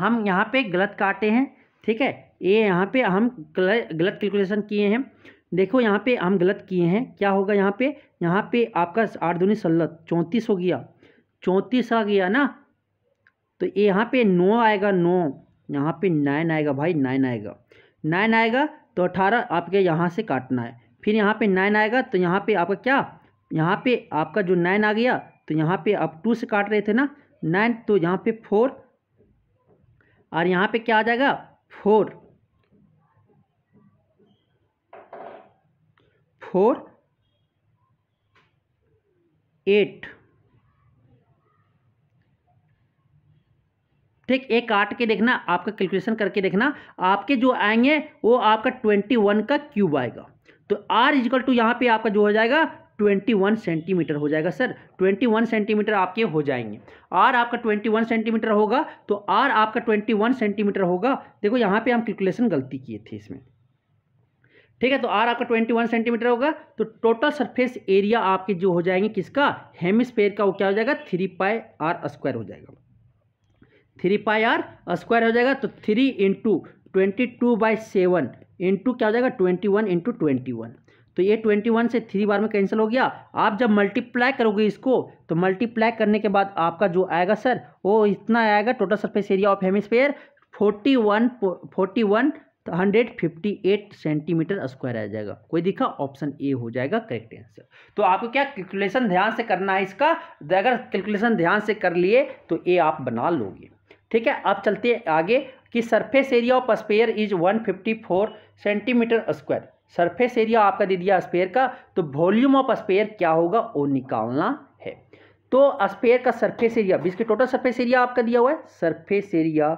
[SPEAKER 1] हम यहाँ पे गलत काटे हैं ठीक है ये यहाँ पे हम गलत कैलकुलेशन किए हैं देखो यहाँ पे हम गलत किए हैं क्या होगा यहाँ पे यहाँ पे आपका आठ दूनी सल्लत चौंतीस हो गया चौंतीस आ गया ना तो ये यहाँ पे नौ आएगा नौ यहाँ पे नाइन आएगा भाई नाइन आएगा नाइन आएगा तो अठारह आपके यहाँ से काटना है फिर यहाँ पे नाइन आएगा तो यहाँ पे आपका क्या यहाँ पे आपका जो नाइन आ गया तो यहाँ पे आप टू से काट रहे थे ना नाइन तो यहाँ पे फोर और यहाँ पे क्या आ जाएगा फोर फोर एट ठीक एक काट के देखना आपका कैलकुलेशन करके देखना आपके जो आएंगे वो आपका ट्वेंटी वन का क्यूब आएगा तो आर इजिकल टू यहाँ पे आपका जो हो जाएगा 21 सेंटीमीटर हो जाएगा सर 21 सेंटीमीटर आपके हो जाएंगे आर आपका 21 सेंटीमीटर होगा तो आर आपका 21 सेंटीमीटर होगा देखो यहाँ पे हम कैलकुलेशन गलती किए थे इसमें ठीक है तो आर आपका 21 सेंटीमीटर होगा तो टोटल सरफेस एरिया आपके जो हो जाएंगे किसका हेमिस्फेयर का वो क्या हो जाएगा थ्री पाई आर स्क्वायर हो जाएगा थ्री पाई आर स्क्वायर हो जाएगा तो three into twenty two by seven into क्या हो जाएगा twenty one into twenty one तो ये ट्वेंटी वन से थ्री बार में कैंसिल हो गया आप जब मल्टीप्लाई करोगे इसको तो मल्टीप्लाई करने के बाद आपका जो आएगा सर वो इतना आएगा total surface area of hemisphere forty one forty one hundred fifty eight centimetre square आ जाएगा कोई दिखा ऑप्शन ए हो जाएगा करेक्ट आंसर तो आपको क्या कैलकुलेशन ध्यान से करना है इसका अगर कैलकुलेशन ध्यान से कर लिए तो ए आप बना लोगे ठीक है आप चलते आगे कि surface area of sphere is 154 centimetre square surface area आपका दे दिया स्पेयर का तो वॉल्यूम ऑफ स्पेयर क्या होगा वो निकालना है तो स्पेयर का सरफेस एरिया बीस के टोटल सरफेस एरिया आपका दिया हुआ है surface area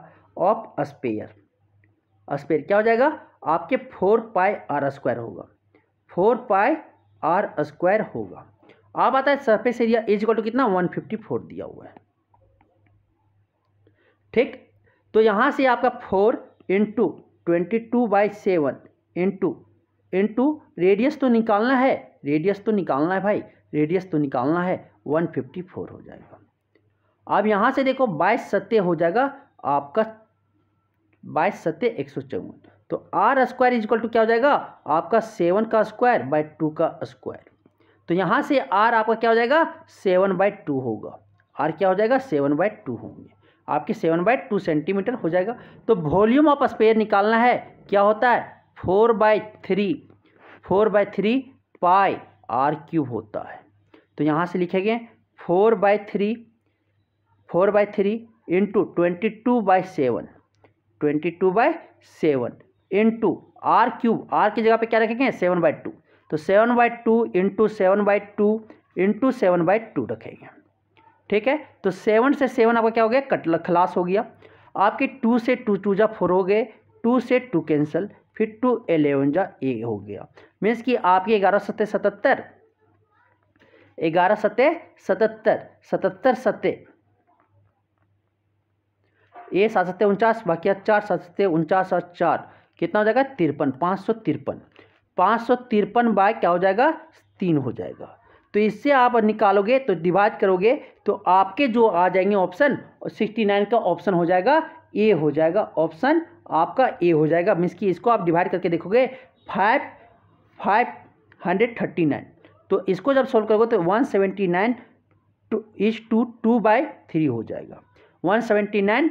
[SPEAKER 1] of sphere sphere क्या हो जाएगा आपके फोर पाई आर स्क्वायर होगा फोर पाई आर स्क्वायर होगा आप आता है surface area is equal to कितना वन फिफ्टी फोर दिया हुआ है ठीक तो यहां से आपका four into twenty two by seven into two radius तो निकालना है रेडियस तो निकालना है भाई रेडियस तो निकालना है वन फिफ्टी फोर हो जाएगा अब यहाँ से देखो बाईस सत्य हो जाएगा आपका बाईस सत्य एक सौ चौवन तो आर स्क्वायर इजक्वल टू क्या हो जाएगा आपका सेवन का स्क्वायर बाई टू का स्क्वायर तो यहाँ से आर आपका क्या हो जाएगा सेवन बाई टू होगा आर क्या हो जाएगा सेवन बाई टू होंगे आपके सेवन बाई टू सेंटीमीटर हो जाएगा तो वॉल्यूम ऑफ स्पेयर निकालना है क्या होता है four by three four by three pi are cube होता है तो यहाँ से लिखेंगे four by three four by three into twenty two by seven twenty two by seven into r cube r की जगह पे क्या रखेंगे सेवन बाई टू तो seven by two into seven by two into seven by two रखेंगे ठीक है तो सेवन से सेवन आपका क्या हो गया कट खलास हो गया आपके टू से टू टू जा फोर हो गए टू से टू कैंसिल फिर टू एलेवन जा ए हो गया मीन्स कि आपके ग्यारह सत्य सतहत्तर ग्यारह सत्य सतहत्तर सतहत्तर सत्य ए सात सत्य उनचास बाकी चार सात सत्य उनचास और चार कितना हो जाएगा तिरपन पाँच सौ तिरपन पाँच सौ तिरपन बाय क्या हो जाएगा तीन हो जाएगा तो इससे आप निकालोगे तो डिवाइड करोगे तो आपके जो आ जाएंगे ऑप्शन सिक्सटी नाइन का ऑप्शन हो जाएगा ए हो जाएगा ऑप्शन आपका ए हो जाएगा मीन्स कि इसको आप डिवाइड करके देखोगे five five hundred thirty nine तो इसको जब सॉल्व करोगे तो one seventy nine two is to two by three हो जाएगा one seventy nine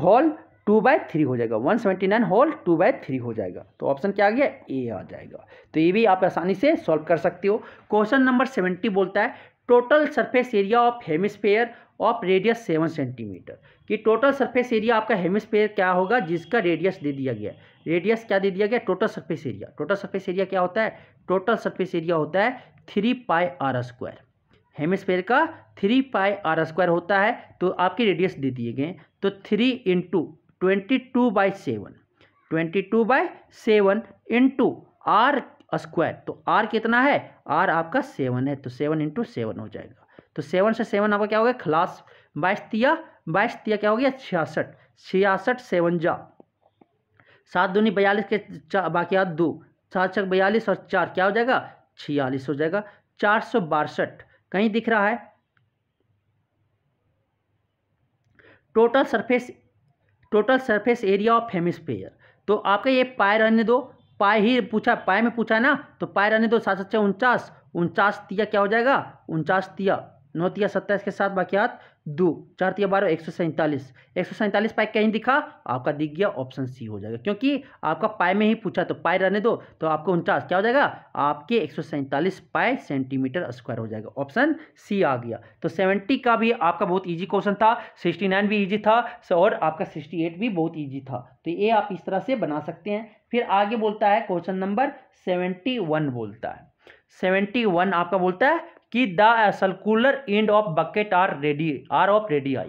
[SPEAKER 1] whole two by three हो जाएगा one seventy nine whole two by three हो जाएगा तो ऑप्शन क्या आ गया ए आ जाएगा तो ये भी आप आसानी से सॉल्व कर सकते हो क्वेश्चन नंबर सेवेंटी बोलता है total surface area of hemisphere of radius seven centimetre कि टोटल सरफेस एरिया आपका हेमिस्फेयर क्या होगा जिसका रेडियस दे दिया गया रेडियस क्या दे दिया गया total surface area total surface area क्या होता है टोटल सरफेस एरिया होता है three pi are square hemisphere का थ्री पाई आर स्क्वायर होता है तो आपके रेडियस दे दिए गए तो three into twenty two by seven twenty two by seven into are square तो आर कितना है आर आपका सेवन है तो सेवन इंटू सेवन हो जाएगा तो सेवन से सेवन आपका क्या हो गया खलास बाईस तिया बाईस तिया क्या हो गया छियासठ छियासठ सेवन जा सात दूनी बयालीस के बाकी दो सात छः बयालीस और चार क्या हो जाएगा छियालीस हो जाएगा चार सौ बासठ कहीं दिख रहा है total surface total surface area of hemisphere तो आपका ये पाए रहने दो पाए ही पूछा पाए में पूछा ना तो पाए रहने दो सात सौ उनचास उनचास तिया क्या हो जाएगा उनचास तिया नौतिया सत्ताईस के साथ बाकियात दो चार तिया बारह एक सौ सैंतालीस एक सौ सैंतालीस पाए कहीं दिखा आपका दिख गया ऑप्शन सी हो जाएगा क्योंकि आपका पाए में ही पूछा तो पाए रहने दो तो आपको उनचास क्या हो जाएगा आपके एक सौ सैंतालीस पाए सेंटीमीटर स्क्वायर हो जाएगा ऑप्शन सी आ गया तो सेवेंटी का भी आपका बहुत ईजी क्वेश्चन था सिक्सटी नाइन भी ईजी था और आपका सिक्सटी एट भी बहुत ईजी था तो ये आप इस तरह से बना सकते हैं फिर आगे बोलता है क्वेश्चन नंबर सेवेंटी वन बोलता है सेवेंटी वन आपका बोलता है कि the circular end of bucket are radii r of radii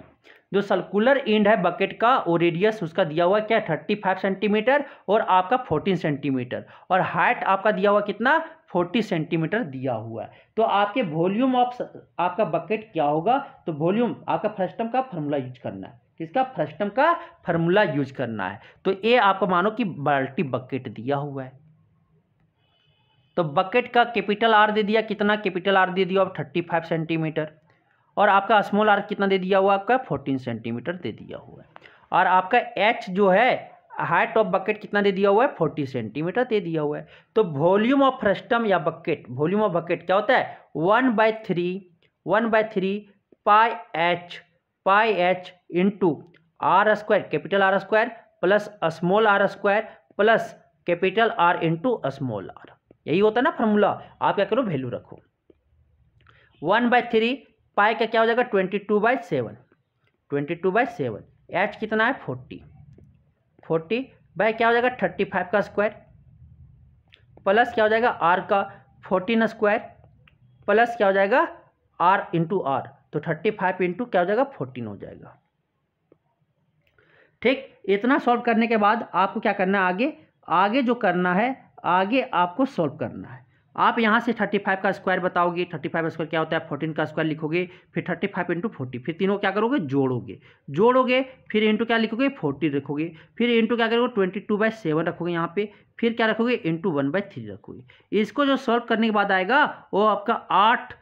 [SPEAKER 1] जो सर्कुलर एंड है बकेट का वो रेडियस उसका दिया हुआ क्या थर्टी फाइव सेंटीमीटर और आपका फोर्टीन सेंटीमीटर और हाइट आपका दिया हुआ कितना फोर्टी सेंटीमीटर दिया हुआ है तो आपके वॉल्यूम ऑफ आपका बकेट क्या होगा तो वॉल्यूम आपका फर्स्टम का फॉर्मूला यूज करना है किसका फर्स्टम का फॉर्मूला यूज करना है तो ये आपको मानो कि बाल्टी बकेट दिया हुआ है तो बकेट का कैपिटल आर दे दिया कितना कैपिटल आर दे दिया आप थर्टी फाइव सेंटीमीटर और आपका स्मॉल आर कितना दे दिया हुआ आपका फोर्टीन सेंटीमीटर दे दिया हुआ है और आपका एच जो है हाइट ऑफ बकेट कितना दे दिया हुआ है फोर्टी सेंटीमीटर दे दिया हुआ है तो वॉल्यूम ऑफ फ्रस्टम या बकेट वॉल्यूम ऑफ बकेट क्या होता है one by three one by three pi h pi h into are square capital r square plus small r square plus capital r into small r यही होता है ना formula आप क्या करो वैल्यू रखो वन बाय थ्री पाई का क्या हो जाएगा twenty two by seven twenty two by seven h कितना है फोर्टी फोर्टी बाय क्या हो जाएगा थर्टी फाइव का स्क्वायर प्लस क्या हो जाएगा आर का फोर्टीन स्क्वायर प्लस क्या हो जाएगा आर इंटू आर तो थर्टी फाइव इंटू क्या हो जाएगा फोर्टीन हो जाएगा ठीक इतना सॉल्व करने के बाद आपको क्या करना है आगे आगे जो करना है आगे आपको सॉल्व करना है आप यहाँ से थर्टी फाइव का स्क्वायर बताओगे थर्टी फाइव स्क्वायर क्या होता है फोर्टीन का स्क्वायर लिखोगे फिर थर्टी फाइव इंटू फोर्टी फिर तीनों क्या करोगे जोड़ोगे जोड़ोगे फिर इंटू क्या लिखोगे फोर्टी रखोगे फिर इंटू क्या करोगे ट्वेंटी टू बाई सेवन रखोगे यहाँ पे फिर क्या रखोगे इंटू वन बाई थ्री रखोगे इसको जो सॉल्व करने के बाद आएगा वो आपका आठ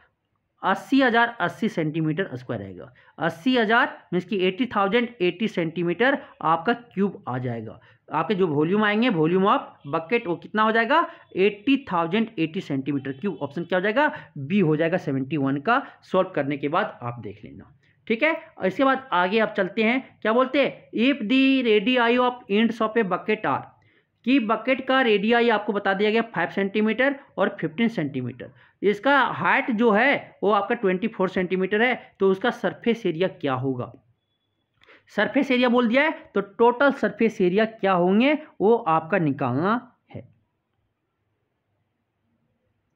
[SPEAKER 1] अस्सी हज़ार अस्सी सेंटीमीटर स्क्वायर आएगा अस्सी हज़ार मीन्स की एट्टी थाउजेंड एट्टी सेंटीमीटर आपका क्यूब आ जाएगा तो आपके जो वॉल्यूम आएंगे वॉल्यूम ऑफ बकेट वो कितना हो जाएगा eighty thousand eighty centimetre cube option क्या हो जाएगा बी हो जाएगा सेवेंटी वन का सॉल्व करने के बाद आप देख लेना ठीक है और इसके बाद आगे आप चलते हैं क्या बोलते हैं if the radii of end of a bucket are कि बकेट का रेडियाई आपको बता दिया गया फाइव सेंटीमीटर और फिफ्टीन सेंटीमीटर इसका हाइट जो है वो आपका ट्वेंटी फोर सेंटीमीटर है तो उसका सरफेस एरिया क्या होगा सरफेस एरिया बोल दिया है तो टोटल सरफेस एरिया क्या होंगे वो आपका निकालना है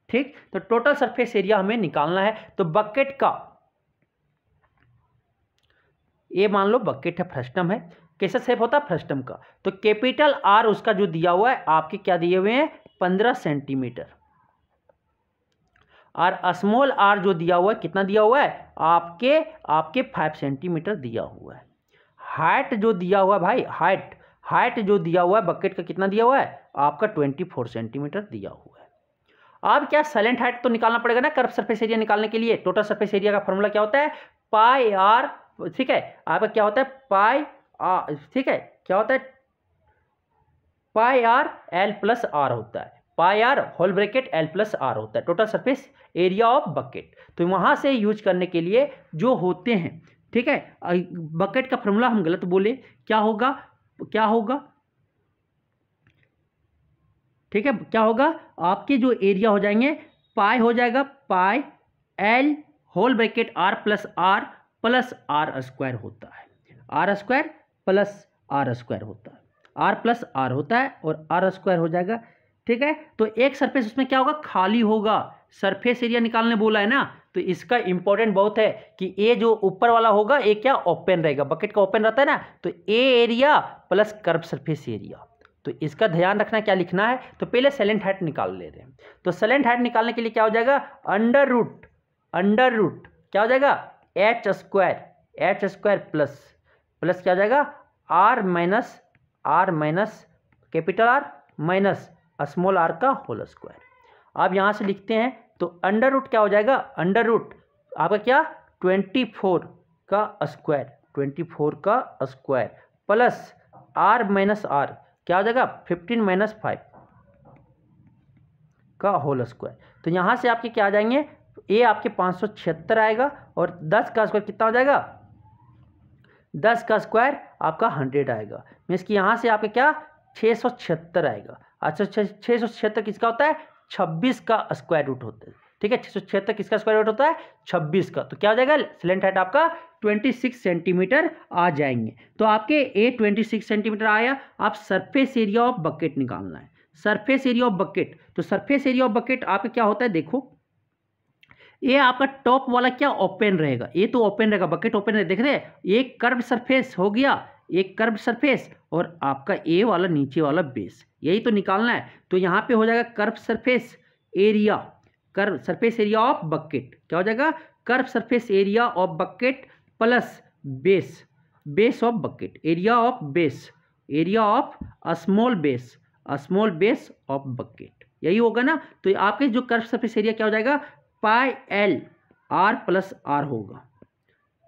[SPEAKER 1] ठीक तो टोटल सरफेस एरिया हमें निकालना है तो बकेट का ये मान लो बकेट है फ्रस्टम है कैसा सेप होता है फ्रस्टम का तो कैपिटल आर उसका जो दिया हुआ है आपके क्या दिए हुए हैं पंद्रह सेंटीमीटर और स्मॉल आर जो दिया हुआ है कितना दिया हुआ है आपके आपके फाइव सेंटीमीटर दिया हुआ है हाइट जो दिया हुआ भाई हाइट हाइट जो दिया हुआ है बकेट का कितना दिया हुआ है आपका ट्वेंटी फोर सेंटीमीटर दिया हुआ है अब क्या साइलेंट हाइट तो निकालना पड़ेगा ना कर्व सरफेस एरिया निकालने के लिए टोटल सरफेस एरिया का फॉर्मूला क्या होता है पाई आर ठीक है आपका क्या होता है पाई आर ठीक है क्या होता है pi r l plus r होता है pi r whole bracket l plus r होता है total surface area of bucket तो वहां से यूज करने के लिए जो होते हैं ठीक है बकेट का फॉर्मूला हम गलत बोले क्या होगा क्या होगा ठीक है क्या होगा आपके जो एरिया हो जाएंगे पाई हो जाएगा pi l whole bracket r plus r plus are square होता है r square plus are square होता है आर प्लस आर होता है और आर स्क्वायर हो जाएगा ठीक है तो एक सरफेस उसमें क्या होगा खाली होगा सरफेस एरिया निकालने बोला है ना तो इसका इंपॉर्टेंट बहुत है कि ए जो ऊपर वाला होगा ए क्या ओपन रहेगा बकेट का ओपन रहता है ना तो a area plus curve surface area तो इसका ध्यान रखना क्या लिखना है तो पहले सेलेंट हाइट निकाल ले रहे हैं तो सेलेंट हाइट निकालने के लिए क्या हो जाएगा अंडर रूट अंडर रूट क्या हो जाएगा H square H square plus plus क्या हो जाएगा r minus r minus capital r minus small r का होल स्क्वायर आप यहाँ से लिखते हैं तो अंडर रूट क्या हो जाएगा अंडर रूट आपका क्या ट्वेंटी फोर का स्क्वायर ट्वेंटी फोर का square plus are minus r क्या हो जाएगा फिफ्टीन माइनस फाइव का होल स्क्वायर तो यहाँ से आपके क्या आ जाएंगे ए आपके पाँच सौ छिहत्तर आएगा और दस का स्क्वायर कितना हो जाएगा दस का स्क्वायर आपका हंड्रेड आएगा मीन्स कि यहाँ से आपके क्या छः सौ छिहत्तर आएगा अच्छा छः सौ छिहत्तर किसका होता है छब्बीस का स्क्वायर रूट होते हैं ठीक है छह सौ छिहत्तर किसका स्क्वायर रूट होता है छब्बीस का तो क्या हो जाएगा सिलेंट हाइट आपका ट्वेंटी सिक्स सेंटीमीटर आ जाएंगे तो आपके ए ट्वेंटी सिक्स सेंटीमीटर आया आप सरफेस एरिया ऑफ बकेट निकालना है सरफेस एरिया ऑफ बकेट तो सरफेस एरिया ऑफ बकेट आपका क्या होता है देखो ये आपका टॉप वाला क्या ओपन रहेगा ये तो ओपन रहेगा बकेट ओपन रहेगा देख रहे हैं ये कर्व सरफेस हो गया एक कर्व सरफेस और आपका ए वाला नीचे वाला बेस यही तो निकालना है तो यहाँ पे हो जाएगा curve surface area curve surface area of bucket क्या हो जाएगा curve surface area of bucket plus base base of bucket area of base area of small base small base of bucket यही होगा ना तो आपके जो कर्व सरफेस एरिया क्या हो जाएगा pi L R plus r होगा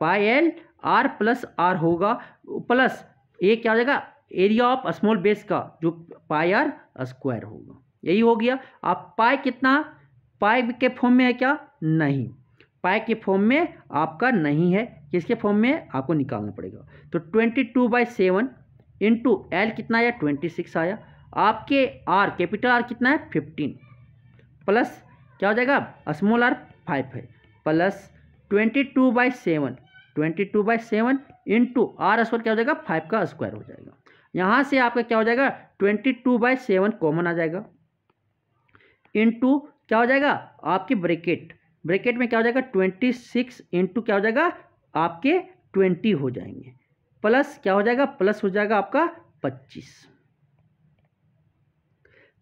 [SPEAKER 1] pi L R plus r होगा प्लस ए क्या हो जाएगा एरिया ऑफ स्मॉल बेस का जो पाई आर स्क्वायर होगा यही हो गया आप पाए कितना पाए के फॉर्म में है क्या नहीं पाए के फॉर्म में आपका नहीं है किसके फॉर्म में आपको निकालना पड़ेगा तो twenty two by seven into l कितना आया ट्वेंटी सिक्स आया आपके आर कैपिटल आर कितना है फिफ्टीन प्लस क्या हो जाएगा स्मॉल आर फाइव है plus twenty two by seven twenty two by seven into are square क्या हो जाएगा फाइव का स्क्वायर हो जाएगा यहाँ से आपका क्या हो जाएगा twenty two by seven common आ जाएगा इन टू क्या हो जाएगा आपकी ब्रेकेट ब्रेकेट में क्या हो जाएगा ट्वेंटी सिक्स इंटू क्या हो जाएगा आपके ट्वेंटी हो जाएंगे प्लस क्या हो जाएगा प्लस हो जाएगा आपका पच्चीस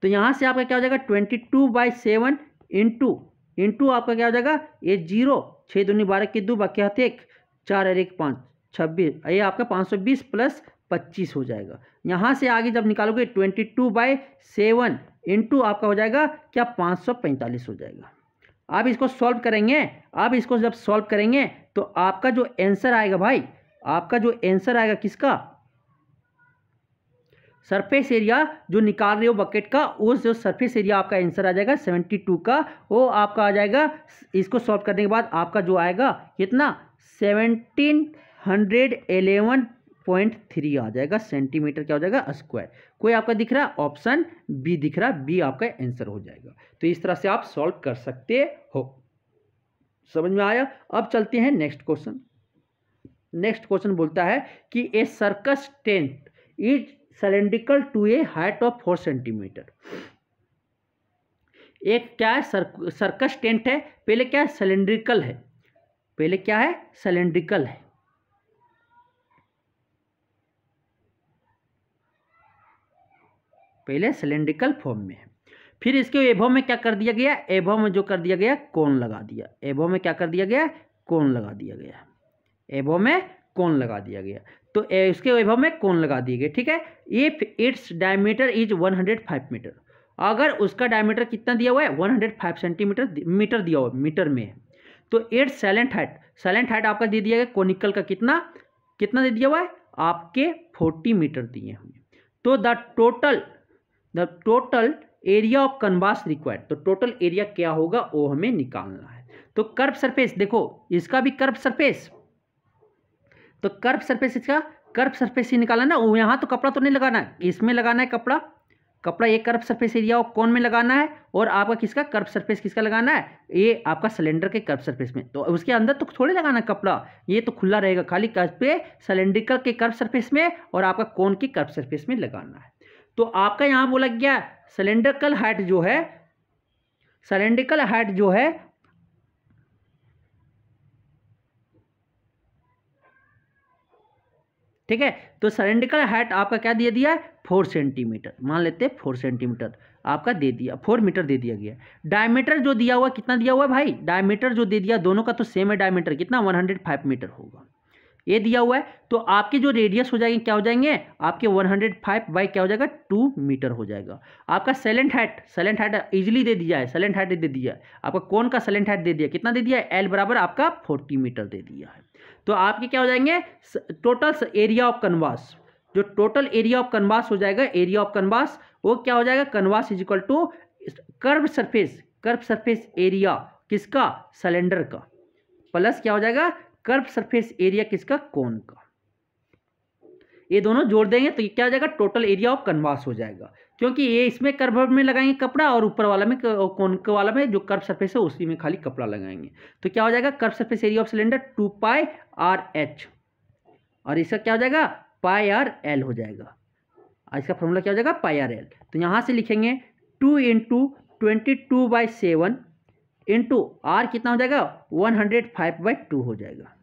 [SPEAKER 1] तो यहाँ से आपका क्या हो जाएगा twenty two by seven into into आपका क्या हो जाएगा ये जीरो छः दूनी बारह के दो बाकी हाथ एक चार और एक पाँच छब्बीस ये आपका पाँच सौ बीस प्लस पच्चीस हो जाएगा यहाँ से आगे जब निकालोगे twenty two by seven into आपका हो जाएगा क्या पाँच सौ पैंतालीस हो जाएगा आप इसको सॉल्व करेंगे आप इसको जब सॉल्व करेंगे तो आपका जो आंसर आएगा भाई आपका जो आंसर आएगा किसका सरफेस एरिया जो निकाल रहे हो बकेट का उस जो सरफेस एरिया आपका आंसर आ जाएगा सेवेंटी टू का वो आपका आ जाएगा इसको सॉल्व करने के बाद आपका जो आएगा कितना seventeen hundred eleven point three आ जाएगा सेंटीमीटर क्या हो जाएगा स्क्वायर कोई आपका दिख रहा है ऑप्शन बी दिख रहा है बी आपका आंसर हो जाएगा तो इस तरह से आप सॉल्व कर सकते हो समझ में आया अब चलते हैं नेक्स्ट क्वेश्चन नेक्स्ट क्वेश्चन बोलता है कि a circus tent is cylindrical to a height of four centimetre एक क्या है सर्क, सर्कस टेंट है पहले क्या है सिलेंड्रिकल है पहले क्या है सिलेंड्रिकल है पहले सिलेंड्रिकल फॉर्म में है फिर इसके एभो में क्या कर दिया गया एभो में जो कर दिया गया कौन लगा दिया एभो में क्या कर दिया गया कौन लगा दिया गया एभो में कौन लगा दिया गया तो इसके वैभव में कौन लगा दिए गए ठीक है if its diameter is 105 metre अगर उसका डायमीटर कितना दिया हुआ है 105 सेंटीमीटर मीटर दिया हुआ मीटर में तो eight slant height slant height आपका दे दिया गया कोनिकल का कितना कितना दे दिया हुआ है आपके फोर्टी मीटर दिए हुए तो the total the total area of canvas required तो टोटल एरिया क्या होगा वो हमें निकालना है तो कर्व सरफेस देखो इसका भी कर्व सरफेस तो कर्व सरफेस इसका कर्व सरफेस ही निकालना ना यहाँ तो कपड़ा तो नहीं लगाना है इसमें लगाना है कपड़ा कपड़ा ये कर्व सरफेस एरिया और कौन में लगाना है और आपका किसका कर्व सरफेस किसका लगाना है ये आपका सिलेंडर के कर्व सरफेस में तो उसके अंदर तो थोड़े लगाना कपड़ा ये तो खुला रहेगा खाली कर्व पे सिलेंड्रिकल के कर्व सरफेस में और आपका कौन के कर्व सरफेस में लगाना है तो आपका यहाँ बोला गया सिलेंड्रिकल हाइट जो है सिलेंड्रिकल हाइट जो है ठीक है तो सरेंडिकल हाइट आपका क्या दे दिया है फोर सेंटीमीटर मान लेते हैं फोर सेंटीमीटर आपका दे दिया फोर मीटर दे दिया गया डायमीटर जो दिया हुआ कितना दिया हुआ है भाई डायमीटर जो दे दिया दोनों का तो सेम है डायमीटर कितना वन हंड्रेड फाइव मीटर होगा ये दिया हुआ है तो आपके जो रेडियस हो जाएंगे क्या हो जाएंगे आपके वन हंड्रेड फाइव बाई क्या हो जाएगा टू मीटर हो जाएगा आपका slant height slant height easily दे दिया है सेलेंट हाइट दे दिया है आपका कौन का सेलेंट हाइट दे दिया कितना दे दिया है एल बराबर आपका फोर्टी मीटर दे दिया है तो आपके क्या हो जाएंगे टोटल एरिया ऑफ कन्वास जो टोटल एरिया ऑफ कन्वास हो जाएगा एरिया ऑफ कन्वास वो क्या हो जाएगा canvas is equal to curve surface curve surface area किसका सिलेंडर का प्लस क्या हो जाएगा कर्व सरफेस एरिया किसका कौन का ये दोनों जोड़ देंगे तो ये क्या हो जाएगा टोटल एरिया ऑफ कन्वास हो जाएगा क्योंकि ये इसमें कर्व में लगाएंगे कपड़ा और ऊपर वाला में कौनक वाला में जो कर्व सरफेस है उसी में खाली कपड़ा लगाएंगे तो क्या हो जाएगा curve surface area of cylinder two pi r h और इसका क्या हो जाएगा पाई आर एल हो जाएगा इसका फॉर्मूला क्या हो जाएगा पाई आर एल तो यहाँ से लिखेंगे two into twenty two by seven into are कितना हो जाएगा one hundred five by two हो जाएगा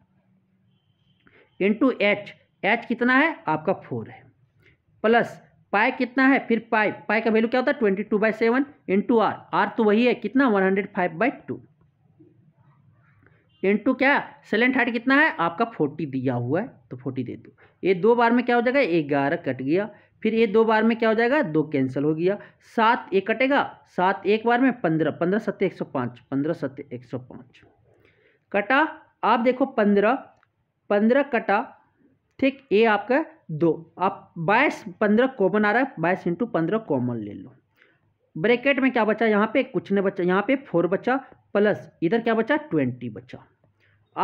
[SPEAKER 1] इंटू एच एच कितना है आपका फोर है प्लस पाए कितना है फिर पाए पाए का वैल्यू क्या होता है twenty two by seven into r r तो वही है कितना one hundred five by two into क्या सेलेंट हाइट कितना है आपका फोर्टी दिया हुआ है तो फोर्टी दे दो ये दो बार में क्या हो जाएगा ग्यारह कट गया फिर ये दो बार में क्या हो जाएगा दो कैंसिल हो गया सात एक कटेगा सात एक बार में पंद्रह पंद्रह सत्य एक सौ पाँच पंद्रह सत्य एक सौ पाँच कटा आप देखो पंद्रह पंद्रह कटा ठीक ये आपका दो आप बाईस पंद्रह कॉमन आ रहा है बाईस इंटू पंद्रह कॉमन ले लो ब्रैकेट में क्या बचा यहाँ पे कुछ नहीं बचा यहाँ पे फोर बचा प्लस इधर क्या बचा ट्वेंटी बचा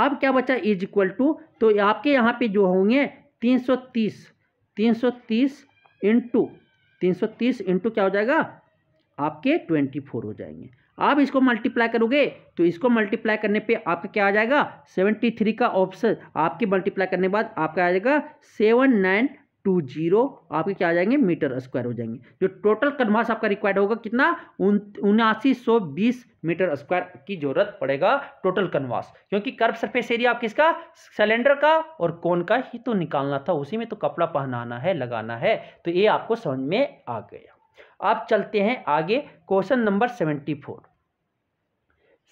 [SPEAKER 1] अब क्या बचा इज इक्वल टू तो आपके यहाँ पे जो होंगे तीन सौ तीस तीन सौ तीस इंटू तीन सौ तीस इंटू क्या हो जाएगा आपके ट्वेंटी फोर हो जाएंगे आप इसको मल्टीप्लाई करोगे तो इसको मल्टीप्लाई करने पे आपका क्या आ जाएगा सेवेंटी थ्री का ऑप्शन आपके मल्टीप्लाई करने बाद आपका आ जाएगा सेवन नाइन टू जीरो आपके क्या आ जाएंगे मीटर स्क्वायर हो जाएंगे जो टोटल कन्वास आपका रिक्वायर्ड होगा कितना उनासी सौ बीस मीटर स्क्वायर की जरूरत पड़ेगा टोटल कन्वास क्योंकि कर्व सरफेस एरिया आप किसका सिलेंडर का और कोन का ही तो निकालना था उसी में तो कपड़ा पहनाना है लगाना है तो ये आपको समझ में आ गया आप चलते हैं आगे question number seventy four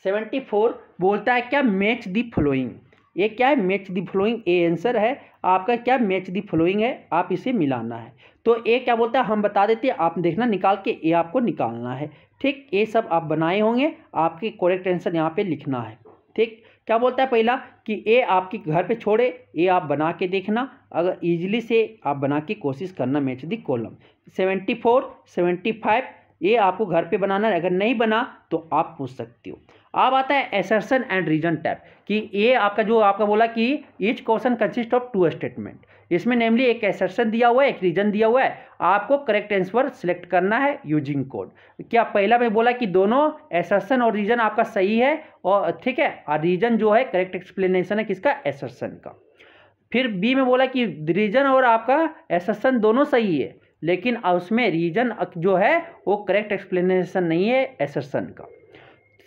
[SPEAKER 1] seventy four बोलता है क्या मैच दी फ्लोइंग ये क्या है match the following a answer है आपका क्या मैच दी फ्लोइंग है आप इसे मिलाना है तो ए क्या बोलता है हम बता देते हैं आप देखना निकाल के ए आपको निकालना है ठीक ये सब आप बनाए होंगे आपके करेक्ट आंसर यहाँ पे लिखना है ठीक क्या बोलता है पहला कि ए आपके घर पे छोड़े ए आप बना के देखना अगर इजीली से आप बना के कोशिश करना match the column seventy four seventy five ये आपको घर पे बनाना है अगर नहीं बना तो आप पूछ सकते हो अब आता है एसर्सन एंड रीजन टैप कि ये आपका जो आपका बोला कि each question consist of two statement इसमें नेमली एक एसर्सन दिया हुआ है एक रीजन दिया हुआ है आपको करेक्ट आंसर सेलेक्ट करना है यूजिंग कोड क्या पहला में बोला कि दोनों एसर्सन और रीजन आपका सही है और ठीक है और रीजन जो है करेक्ट एक्सप्लेनेशन है किसका एसर्सन का फिर बी में बोला कि रीजन और आपका एसर्सन दोनों सही है लेकिन उसमें रीजन जो है वो करेक्ट एक्सप्लेनेशन नहीं है एसर्सन का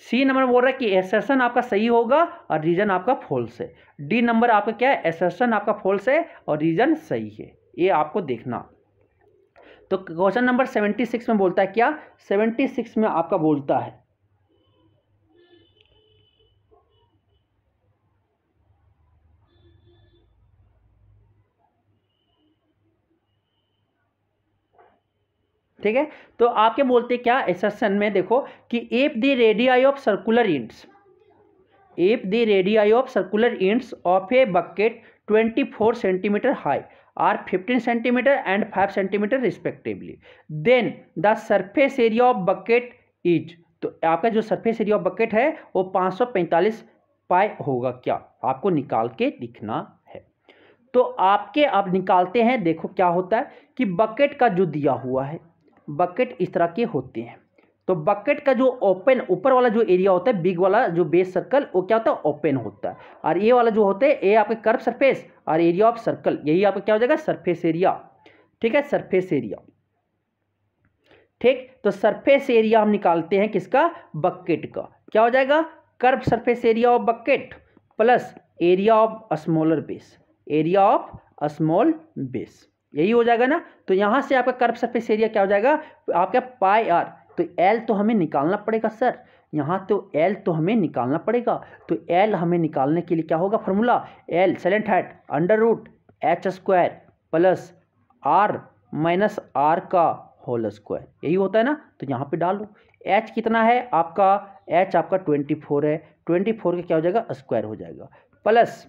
[SPEAKER 1] सी नंबर बोल रहा है कि एसेसन आपका सही होगा और रीजन आपका फॉल्स है डी नंबर आपका क्या है एसेसन आपका फॉल्स है और रीजन सही है ये आपको देखना तो क्वेश्चन नंबर सेवेंटी सिक्स में बोलता है क्या सेवेंटी सिक्स में आपका बोलता है ठीक है तो आपके बोलते क्या एसेसन में देखो कि if the radii of circular ends if the radii of circular ends of a bucket twenty four centimetre high are fifteen centimetre and five centimetre respectively then the surface area of bucket is तो आपका जो surface area of bucket है वो पाँच सौ पैंतालीस पाए होगा क्या आपको निकाल के दिखना है तो आपके आप निकालते हैं देखो क्या होता है कि बकेट का जो दिया हुआ है बकेट इस तरह के होते हैं तो बकेट का जो ओपन ऊपर वाला जो एरिया होता है बिग वाला जो बेस सर्कल वो क्या होता है ओपन होता है और ये वाला जो होता है ये आपके कर्व सरफेस और एरिया ऑफ सर्कल यही आपका क्या हो जाएगा सरफेस एरिया ठीक है सरफेस एरिया ठीक तो सरफेस एरिया हम निकालते हैं किसका बकेट का क्या हो जाएगा curve surface area of bucket plus area of smaller base area of small base यही हो जाएगा ना तो यहाँ से आपका कर्व सरफेस एरिया क्या हो जाएगा आपका पाई आर तो एल तो हमें निकालना पड़ेगा सर यहाँ तो एल तो हमें निकालना पड़ेगा तो एल हमें निकालने के लिए क्या होगा formula L slant height under root H square plus are minus R का होल स्क्वायर यही होता है ना तो यहाँ पे डालो एच कितना है आपका एच आपका ट्वेंटी फोर है ट्वेंटी फोर का क्या हो जाएगा स्क्वायर हो जाएगा प्लस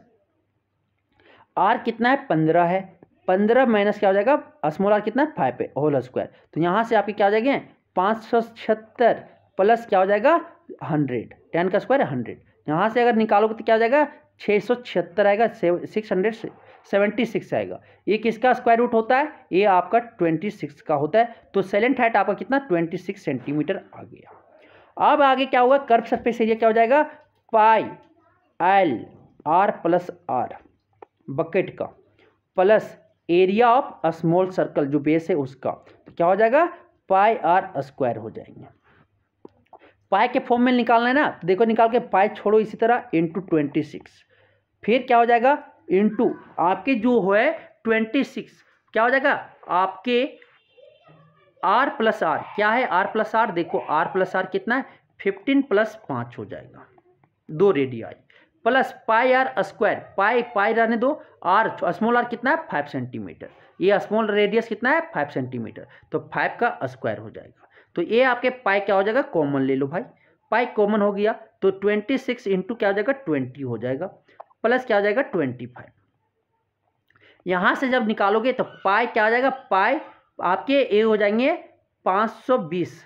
[SPEAKER 1] आर कितना है पंद्रह है पंद्रह माइनस क्या हो जाएगा स्मॉल आर कितना फाइव होल स्क्वायर तो यहाँ से आपके क्या हो जाएंगे पाँच सौ छिहत्तर प्लस क्या हो जाएगा हंड्रेड टेन का स्क्वायर हंड्रेड यहाँ से अगर निकालोगे तो क्या हो जाएगा छः सौ छिहत्तर आएगा सिक्स हंड्रेड सेवेंटी सिक्स आएगा ये किसका स्क्वायर रूट होता है ये आपका ट्वेंटी सिक्स का होता है तो सेलेंट हाइट आपका कितना ट्वेंटी सिक्स सेंटीमीटर आ गया अब आगे क्या होगा कर्व सरफेस एरिया क्या हो जाएगा pi L R plus R bucket का plus area of a small circle जो बेस है उसका तो क्या हो जाएगा पाई आर स्क्वायर हो जाएंगे पाई के फॉर्म में निकालना है ना तो देखो निकाल के पाई छोड़ो इसी तरह इंटू ट्वेंटी सिक्स फिर क्या हो जाएगा इंटू आपके जो है ट्वेंटी सिक्स क्या हो जाएगा आपके आर प्लस आर क्या है आर प्लस आर देखो आर प्लस आर कितना है फिफ्टीन प्लस पाँच हो जाएगा दो radii plus pi are square pi pi रहने दो आर स्मॉल आर कितना है फाइव सेंटीमीटर ये स्मॉल रेडियस कितना है फाइव सेंटीमीटर तो फाइव का स्क्वायर हो जाएगा तो ये आपके पाई क्या हो जाएगा कॉमन ले लो भाई पाई कॉमन हो गया तो ट्वेंटी सिक्स इंटू क्या हो जाएगा ट्वेंटी हो जाएगा प्लस क्या हो जाएगा ट्वेंटी फाइव यहाँ से जब निकालोगे तो पाई क्या हो जाएगा पाई आपके ए हो जाएंगे पाँच सौ बीस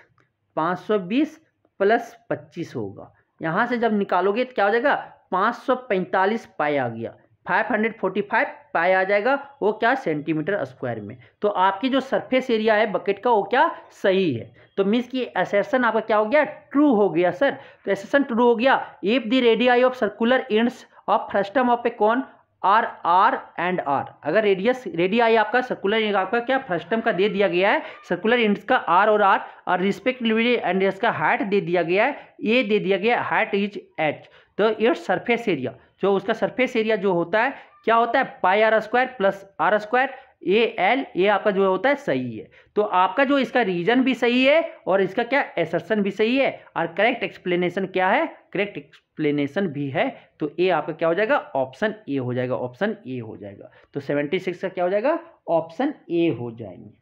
[SPEAKER 1] पाँच सौ बीस प्लस पच्चीस होगा यहाँ से जब निकालोगे तो क्या हो जाएगा 545 पाई आ गया 545 पाई आ जाएगा वो क्या सेंटीमीटर स्क्वायर में तो आपकी जो सरफेस एरिया है बकेट का वो क्या सही है तो मीन्स की एसेसन आपका क्या हो गया ट्रू हो गया सर तो एसेसन ट्रू हो गया if the radii of circular ends of frustum of a cone R R and R अगर रेडियस रेडियाई आपका सर्कुलर आपका क्या फ्रस्टम का दे दिया गया है सर्कुलर इंड्स का आर और आर और रिस्पेक्टिवली एंड का हाइट दे दिया गया है ए दे दिया गया हाइट इज एच तो ये सरफेस एरिया जो उसका सरफेस एरिया जो होता है क्या होता है pi are square plus are square a L ये आपका जो होता है सही है तो आपका जो इसका रीजन भी सही है और इसका क्या एसर्सन भी सही है और करेक्ट एक्सप्लेनेशन क्या है करेक्ट एक्सप्लेनेशन भी है तो ए आपका क्या हो जाएगा ऑप्शन ए हो जाएगा ऑप्शन ए हो जाएगा तो सेवेंटी सिक्स का क्या हो जाएगा ऑप्शन ए हो जाएंगे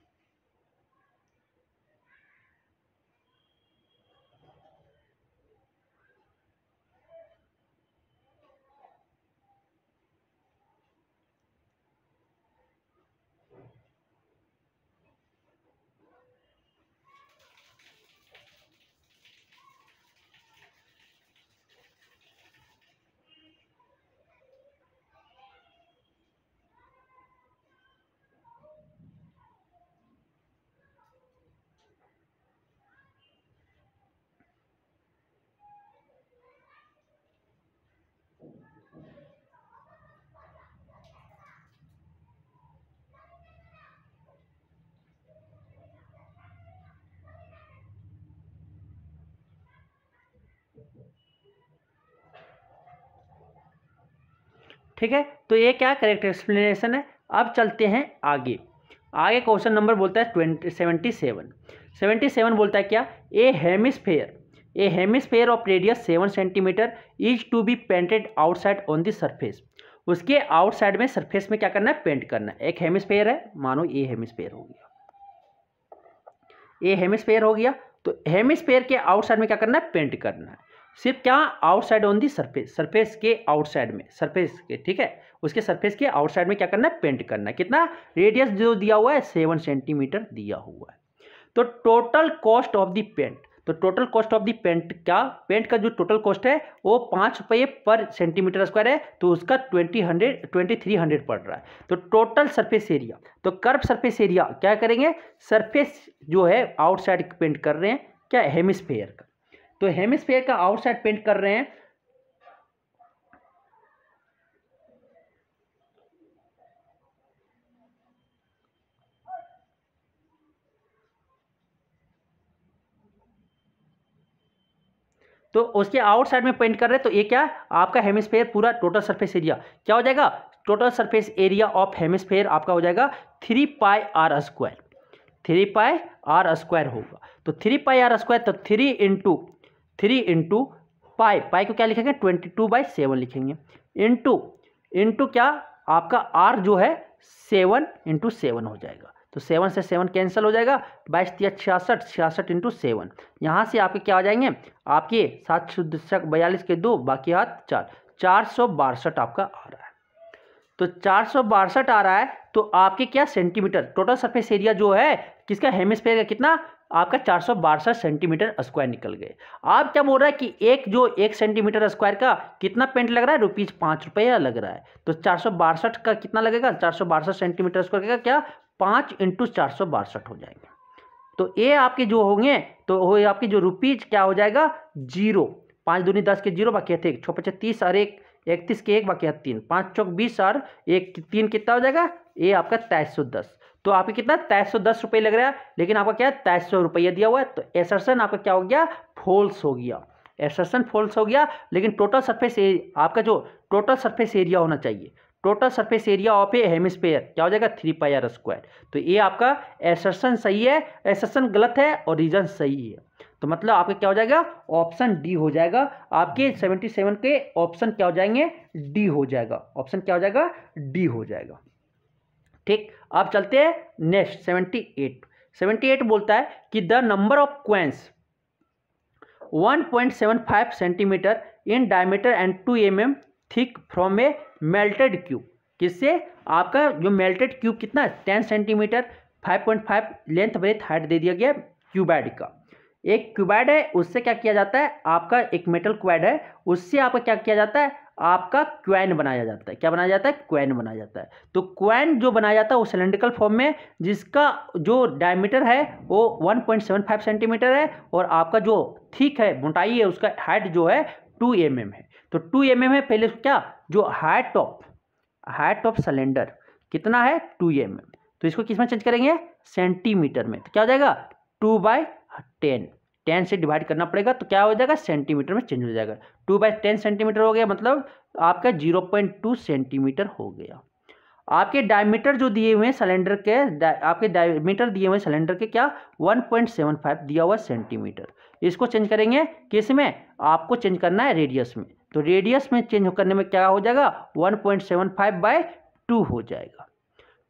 [SPEAKER 1] ठीक है तो ये क्या करेक्ट एक्सप्लेनेशन है अब चलते हैं आगे आगे क्वेश्चन नंबर बोलता है twenty seventy seven seventy seven बोलता है क्या a hemisphere a hemisphere of radius seven centimetre is to be painted outside on the surface उसके आउटसाइड में सरफेस में क्या करना है पेंट करना है एक हेमिसफेयर है मानो ए हेमिसफेयर हो गया ए हेमिसफेयर हो गया तो हेमिसफेयर के आउटसाइड में क्या करना है पेंट करना है सिर्फ क्या outside on the surface surface के आउटसाइड में सरफेस के ठीक है उसके सरफेस के आउटसाइड में क्या करना है पेंट करना है कितना रेडियस जो दिया हुआ है सेवन सेंटीमीटर दिया हुआ है तो total cost of the paint तो total cost of the paint क्या पेंट का जो टोटल कॉस्ट है वो पाँच रुपये पर सेंटीमीटर स्क्वायर है तो उसका twenty hundred twenty three hundred पड़ रहा है तो टोटल सरफेस एरिया तो कर्व सरफेस एरिया क्या करेंगे सरफेस जो है आउटसाइड पेंट कर रहे हैं क्या हेमिस्फेयर का तो हेमिस्फेयर का आउटसाइड पेंट कर रहे हैं तो उसके आउटसाइड में पेंट कर रहे हैं तो ये क्या आपका हेमिस्फेयर पूरा टोटल सरफेस एरिया क्या हो जाएगा total surface area of hemisphere आपका हो जाएगा three pi are square three pi are square होगा तो थ्री पाई आर स्क्वायर तो three into three into pi pi को क्या लिखेंगे ट्वेंटी टू बाई सेवन लिखेंगे इंटू इंटू क्या आपका आर जो है सेवन इंटू सेवन हो जाएगा तो सेवन से सेवन कैंसिल हो जाएगा बाईस तीस छियासठ छियासठ इंटू सेवन यहाँ से आपके क्या आ जाएंगे आपके सात सौ दशक बयालीस के दो बाकी हाथ चार चार सौ बासठ आपका आ रहा है तो चार सौ बासठ आ रहा है तो आपके क्या सेंटीमीटर टोटल सरफेस एरिया जो है किसका हेमिस्फेयर का कितना आपका चार सौ सेंटीमीटर स्क्वायर निकल गए आप क्या बोल रहा है कि एक जो एक सेंटीमीटर स्क्वायर का कितना पेंट लग रहा है रुपीज़ पाँच रुपया लग रहा है तो चार का कितना लगेगा चार सेंटीमीटर स्क्वायर का क्या पाँच इंटू हो जाएंगे तो ए आपके जो होंगे तो वो आपके जो रुपीज़ क्या हो जाएगा जीरो पाँच दूनी दस के जीरो बाकी थे छः पचास तीस और एक इकतीस के एक बाकी तीन पाँच चौक बीस और एक तीन कितना हो जाएगा ए आपका तेईस सौ दस तो आपके कितना तेईस सौ दस रुपये लग रहा है लेकिन आपका क्या है तेईस सौ रुपया दिया हुआ है तो एसरसन आपका क्या हो गया फॉल्स हो गया एसरसन फॉल्स हो गया लेकिन टोटल सरफेस आपका जो टोटल सरफेस एरिया होना चाहिए total surface area of a hemisphere क्या हो जाएगा थ्री पाई आर स्क्वायर तो ये आपका एसरसन सही है एसरसन गलत है और रीजन सही है तो मतलब आपका क्या हो जाएगा ऑप्शन डी हो जाएगा आपके सेवेंटी सेवन के ऑप्शन क्या हो जाएंगे डी हो जाएगा ऑप्शन क्या हो जाएगा डी हो जाएगा ठीक अब चलते हैं next seventy eight seventy eight बोलता है कि the number of coins five centimetre in diameter and two M M thick from a melted cube किससे आपका जो मेल्टेड क्यूब कितना ten centimetre five point five length breadth height दे दिया गया क्यूबैड का एक क्यूबैड है उससे क्या किया जाता है आपका एक मेटल क्वैड है उससे आपका क्या किया जाता है आपका क्वैन बनाया जाता है क्या बनाया जाता है क्वैन बनाया जाता है तो क्वैन जो बनाया जाता है वो सिलेंड्रिकल फॉर्म में जिसका जो डायमीटर है वो 1.75 सेंटीमीटर है और आपका जो थिक है मोटाई है उसका हाइट जो है 2 एम mm है तो 2 एम mm है पहले क्या जो height top height of cylinder कितना है टू एम mm. तो इसको किस में चेंज करेंगे सेंटीमीटर में तो क्या हो जाएगा टू बाई टेन टेन से डिवाइड करना पड़ेगा तो क्या हो जाएगा सेंटीमीटर में चेंज हो जाएगा टू बाई टेन सेंटीमीटर हो गया मतलब आपका जीरो पॉइंट टू सेंटीमीटर हो गया आपके डायमीटर जो दिए हुए हैं सिलेंडर के दा, आपके डायमीटर दिए हुए सिलेंडर के क्या वन पॉइंट सेवन फाइव दिया हुआ सेंटीमीटर इसको चेंज करेंगे किस में आपको चेंज करना है रेडियस में तो रेडियस में चेंज करने में क्या हो जाएगा one point seven five by two हो जाएगा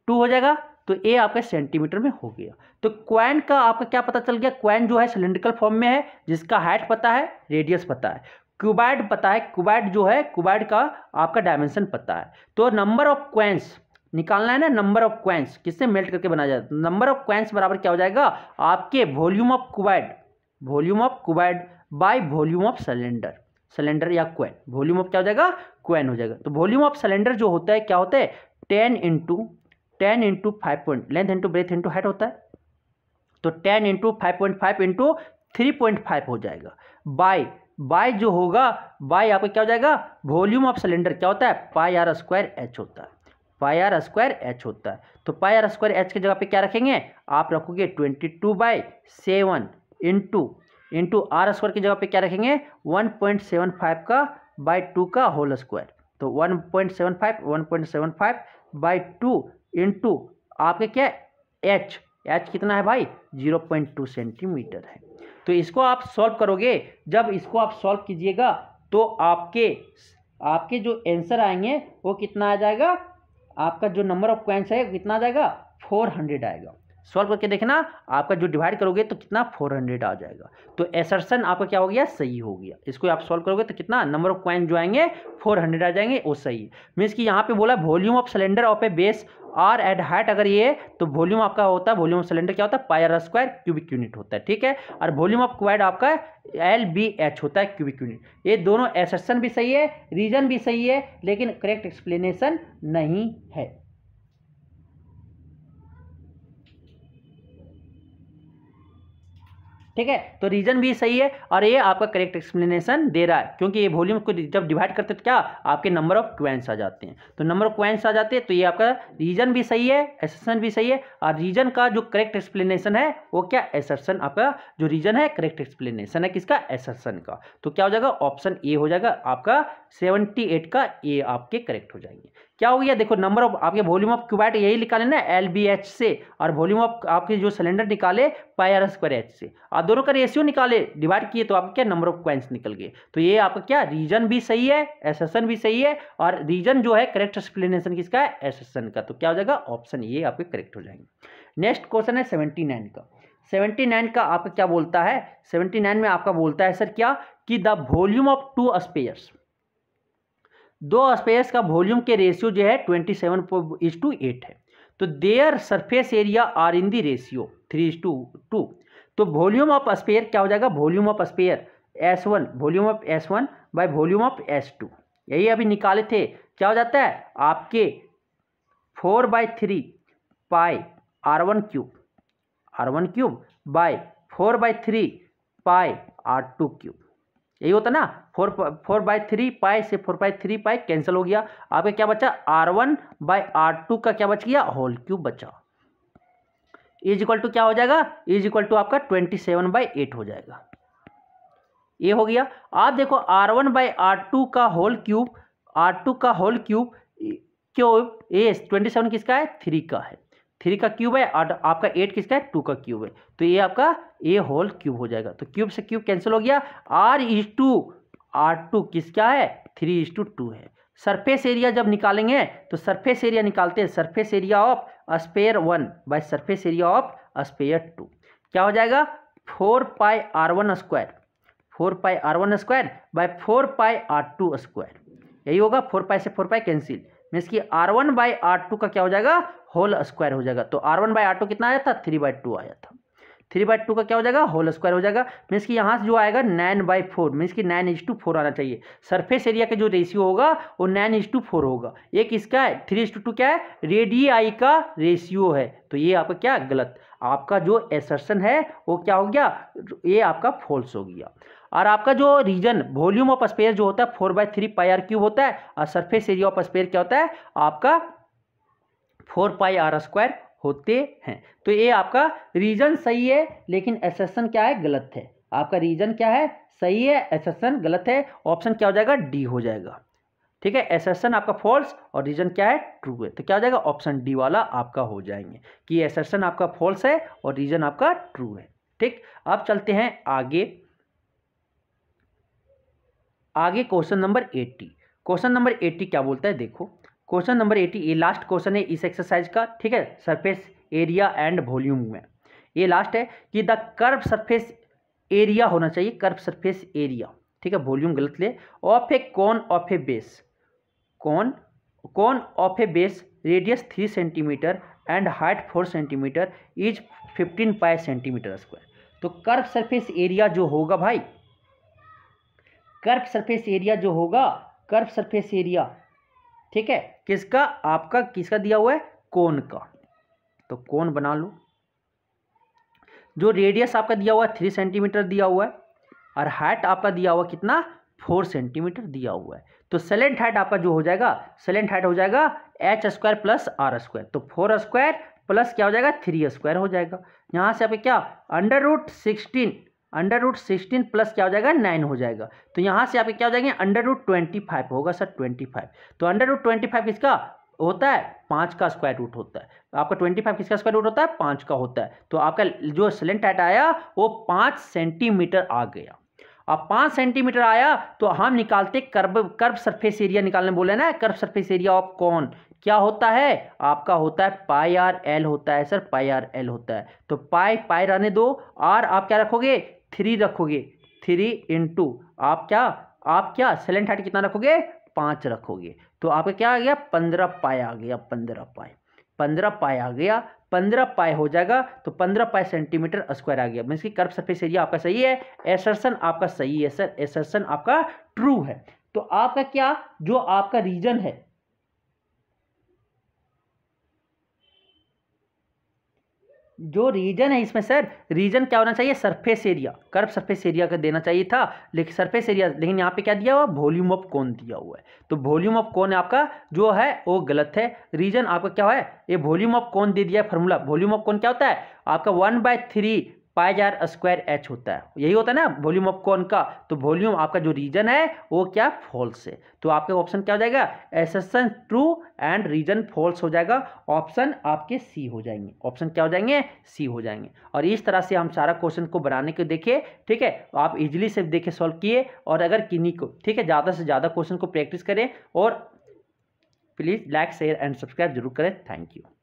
[SPEAKER 1] टू हो जाएगा तो ए आपका सेंटीमीटर में हो गया तो क्वैन का आपका क्या पता चल गया क्वैन जो है सिलेंड्रिकल फॉर्म में है जिसका हाइट पता है रेडियस पता है क्यूबैड पता है क्यूबैड जो है क्यूबैड का आपका डायमेंशन पता है तो नंबर ऑफ क्वैंस निकालना है ना नंबर ऑफ क्वैंस किससे मेल्ट करके बनाया जाता है नंबर ऑफ क्वैंस बराबर क्या हो जाएगा आपके volume of cuboid volume of cuboid by volume of cylinder cylinder या क्वैन वॉल्यूम ऑफ क्या हो जाएगा क्वैन हो जाएगा तो वॉल्यूम ऑफ सिलेंडर जो होता है क्या होता है ten into ten into five point length into breadth into height होता है तो ten into five point five into three point five हो जाएगा बाई बाय जो होगा बाय आपका क्या हो जाएगा वॉल्यूम ऑफ सिलेंडर क्या होता है पाई आर स्क्वायर एच होता है पाई आर स्क्वायर एच होता है तो पाई आर स्क्वायर एच की जगह पे क्या रखेंगे आप रखोगे twenty two by seven into into are square की जगह पे क्या रखेंगे वन पॉइंट सेवन फाइव का बाई टू का होल स्क्वायर तो one point seven five one point seven five by two into आपके क्या एच एच कितना है भाई 0.2 सेंटीमीटर है तो इसको आप सॉल्व करोगे जब इसको आप सॉल्व कीजिएगा तो आपके आपके जो आंसर आएंगे वो कितना आ जाएगा आपका जो नंबर ऑफ क्वेंस है कितना आ जाएगा 400 आएगा सॉल्व करके देखना आपका जो डिवाइड करोगे तो कितना फोर हंड्रेड आ जाएगा तो एसर्सन आपका क्या हो गया सही हो गया इसको आप सॉल्व करोगे तो कितना नंबर ऑफ क्वाइन जो आएंगे फोर हंड्रेड आ जाएंगे वो सही है मीन्स कि यहाँ पे बोला volume of cylinder of a base R at height अगर ये तो वॉल्यूम आपका होता है वॉल्यूम ऑफ सिलेंडर क्या होता है पायर स्क्वायर क्यूबिक यूनिट होता है ठीक है और वॉल्यूम ऑफ क्वाइड आपका एल बी एच होता है क्यूबिक यूनिट ये दोनों एसर्सन भी सही है रीजन भी सही है लेकिन करेक्ट एक्सप्लेनेशन नहीं है ठीक है तो रीजन भी सही है और ये आपका करेक्ट एक्सप्लेनेशन दे रहा है क्योंकि ये वॉल्यूम को जब डिवाइड करते हैं तो क्या आपके नंबर ऑफ क्वेंस आ जाते हैं तो नंबर ऑफ क्वेंस आ जाते हैं तो ये आपका रीजन भी सही है एसेसन भी सही है और रीजन का जो करेक्ट एक्सप्लेनेशन है वो क्या एसर्सन आपका जो रीजन है करेक्ट एक्सप्लेनेशन है किसका एसर्सन का तो क्या हो जाएगा ऑप्शन ए हो जाएगा आपका सेवेंटी एट का ए आपके करेक्ट हो जाएंगे क्या हो गया देखो नंबर ऑफ आपके वॉल्यूम ऑफ क्यूबैट यही निकाले ना एल बी एच से और वॉल्यूम ऑफ आपके जो सिलेंडर निकाले पाई आर स्क्वायर एच से आप दोनों का रेशियो निकाले डिवाइड किए तो आपके क्या नंबर ऑफ क्वेंस निकल गए तो ये आपका क्या रीजन भी सही है एसेसन भी सही है और रीजन जो है करेक्ट एक्सप्लेनेशन किसका है एसेसन का तो क्या हो जाएगा ऑप्शन ये आपके करेक्ट हो जाएंगे नेक्स्ट क्वेश्चन है सेवेंटी नाइन का सेवेंटी नाइन का आपका क्या बोलता है सेवेंटी नाइन में आपका बोलता है सर क्या कि the volume of two spheres दो स्पेस का वॉल्यूम के रेशियो जो है twenty seven is to eight है तो their surface area are in the ratio three is to two तो वॉल्यूम ऑफ स्पेयर क्या हो जाएगा volume of sphere S one volume of S one by volume of S two यही अभी निकाले थे क्या हो जाता है आपके four by three pi R one cube R one cube by four by three pi R two cube यही होता ना four four by three pi से four by three pi cancel हो गया आपका क्या बचा R one by R two का क्या बच गया होल क्यूब बचा इज इक्वल टू क्या हो जाएगा इज इक्वल टू आपका ट्वेंटी सेवन बाई एट हो जाएगा ये हो गया आप देखो R one by R two का होल क्यूब आर टू का whole cube cube a twenty seven किसका है थ्री का है थ्री का क्यूब है और आपका एट किसका है टू का क्यूब है तो ये आपका ए होल क्यूब हो जाएगा तो क्यूब से क्यूब कैंसिल हो गया R is to R two किसका है थ्री इज टू टू है सरफेस एरिया जब निकालेंगे तो सरफेस एरिया निकालते हैं surface area of sphere one by surface area of sphere two क्या हो जाएगा four pi R one square four pi R one square by four pi R two square यही होगा फोर पाई से four pi cancel means की R one by R two का क्या हो जाएगा होल स्क्वायर हो जाएगा तो R one by R two कितना आया था थ्री बाई टू आया था थ्री बाई टू का क्या हो जाएगा होल स्क्वायर हो जाएगा मीन्स की यहाँ से जो आएगा नाइन बाई फोर मीन्स की नाइन इज टू फोर आना चाहिए सरफेस एरिया का जो रेशियो होगा वो नाइन इज टू फोर होगा एक इसका है थ्री इज टू टू क्या है रेडियाई का रेशियो है तो ये आपका क्या गलत आपका जो एसर्सन है वो क्या हो गया ये आपका फॉल्स हो गया और आपका जो रीजन वॉल्यूम ऑफ स्पेयर जो होता है four by three pi are cube होता है और सरफेस एरिया ऑफ स्पेयर क्या होता है आपका फोर पाई आर स्क्वायर होते हैं तो ये आपका रीजन सही है लेकिन एसेसन क्या है गलत है आपका रीजन क्या है सही है एसेसन गलत है ऑप्शन क्या हो जाएगा डी हो जाएगा ठीक है एसेसन आपका फॉल्स और रीजन क्या है ट्रू है तो क्या हो जाएगा ऑप्शन डी वाला आपका हो जाएंगे कि एसेसन आपका फॉल्स है और रीजन आपका ट्रू है ठीक अब चलते हैं आगे आगे question number eighty question number eighty क्या बोलता है देखो क्वेश्चन नंबर एट्टी ये लास्ट क्वेश्चन है इस एक्सरसाइज का ठीक है सरफेस एरिया एंड वॉल्यूम में ये लास्ट है कि द कर्व सरफेस एरिया होना चाहिए कर्व सरफेस एरिया ठीक है वॉल्यूम गलत ले of a cone of a base cone cone of a base radius three centimetre and height four centimetre is fifteen pi centimetre square तो curve surface area जो होगा भाई कर्व सरफेस एरिया जो होगा कर्व सरफेस एरिया ठीक है किसका आपका किसका दिया हुआ है कोन का तो कोन बना लो जो रेडियस आपका दिया हुआ है थ्री सेंटीमीटर दिया हुआ है और हाइट आपका दिया हुआ कितना फोर सेंटीमीटर दिया हुआ है तो सेलेंट हाइट आपका जो हो जाएगा सेलेंट हाइट हो जाएगा H square plus are square तो फोर स्क्वायर प्लस क्या हो जाएगा थ्री स्क्वायर हो जाएगा यहाँ से आपके क्या under root sixteen under root sixteen plus क्या हो जाएगा नाइन हो जाएगा तो यहाँ से आपके क्या हो जाएंगे अंडर रूट ट्वेंटी फाइव होगा सर ट्वेंटी फाइव तो अंडर रूट ट्वेंटी फाइव किसका होता है पाँच का स्क्वायर रूट होता है आपका ट्वेंटी फाइव किसका स्क्वायर रूट होता है पाँच का होता है तो आपका जो सिलेंट हाइट आया वो पाँच सेंटीमीटर आ गया अब पाँच सेंटीमीटर आया तो हम निकालते कर्ब कर्ब सरफेस एरिया निकालने बोले ना कर्ब सरफेस एरिया ऑफ कौन क्या होता है आपका होता है पाई आर एल होता है सर पाई आर एल होता है तो पाई पाई रहने दो आर आप क्या रखोगे थ्री रखोगे थ्री इंटू आप क्या आप क्या सेलेंट हाइट कितना रखोगे पाँच रखोगे तो आपका क्या आ गया पंद्रह पाए आ गया पंद्रह पाए पंद्रह पाए आ गया पंद्रह पाए हो जाएगा तो पंद्रह पाए सेंटीमीटर स्क्वायर आ गया मीन्स की कर्व सरफेस एरिया आपका सही है एसर्सन आपका सही है सर एसर्सन आपका ट्रू है तो आपका क्या जो आपका रीजन है जो रीजन है इसमें सर रीजन क्या होना चाहिए surface area curve surface area का देना चाहिए था लेकिन सरफेस एरिया लेकिन यहाँ पे क्या दिया हुआ वॉल्यूम ऑफ कौन दिया हुआ है तो वॉल्यूम ऑफ कौन आपका जो है वो गलत है रीजन आपका क्या है ये वॉल्यूम ऑफ कौन दे दिया है फॉर्मूला वॉल्यूम ऑफ कौन क्या होता है आपका one by three pi are square H होता है यही होता है ना वॉल्यूम ऑफ कौन का तो वॉल्यूम आपका जो रीजन है वो क्या फॉल्स है तो आपका ऑप्शन क्या हो जाएगा assertion true and reason false हो जाएगा ऑप्शन आपके सी हो जाएंगे ऑप्शन क्या हो जाएंगे सी हो जाएंगे और इस तरह से हम सारा क्वेश्चन को बनाने के देखिए ठीक है आप इजिली से देखें सॉल्व किए और अगर किन्हीं को ठीक है ज़्यादा से ज़्यादा क्वेश्चन को प्रैक्टिस करें और please like share and subscribe जरूर करें थैंक यू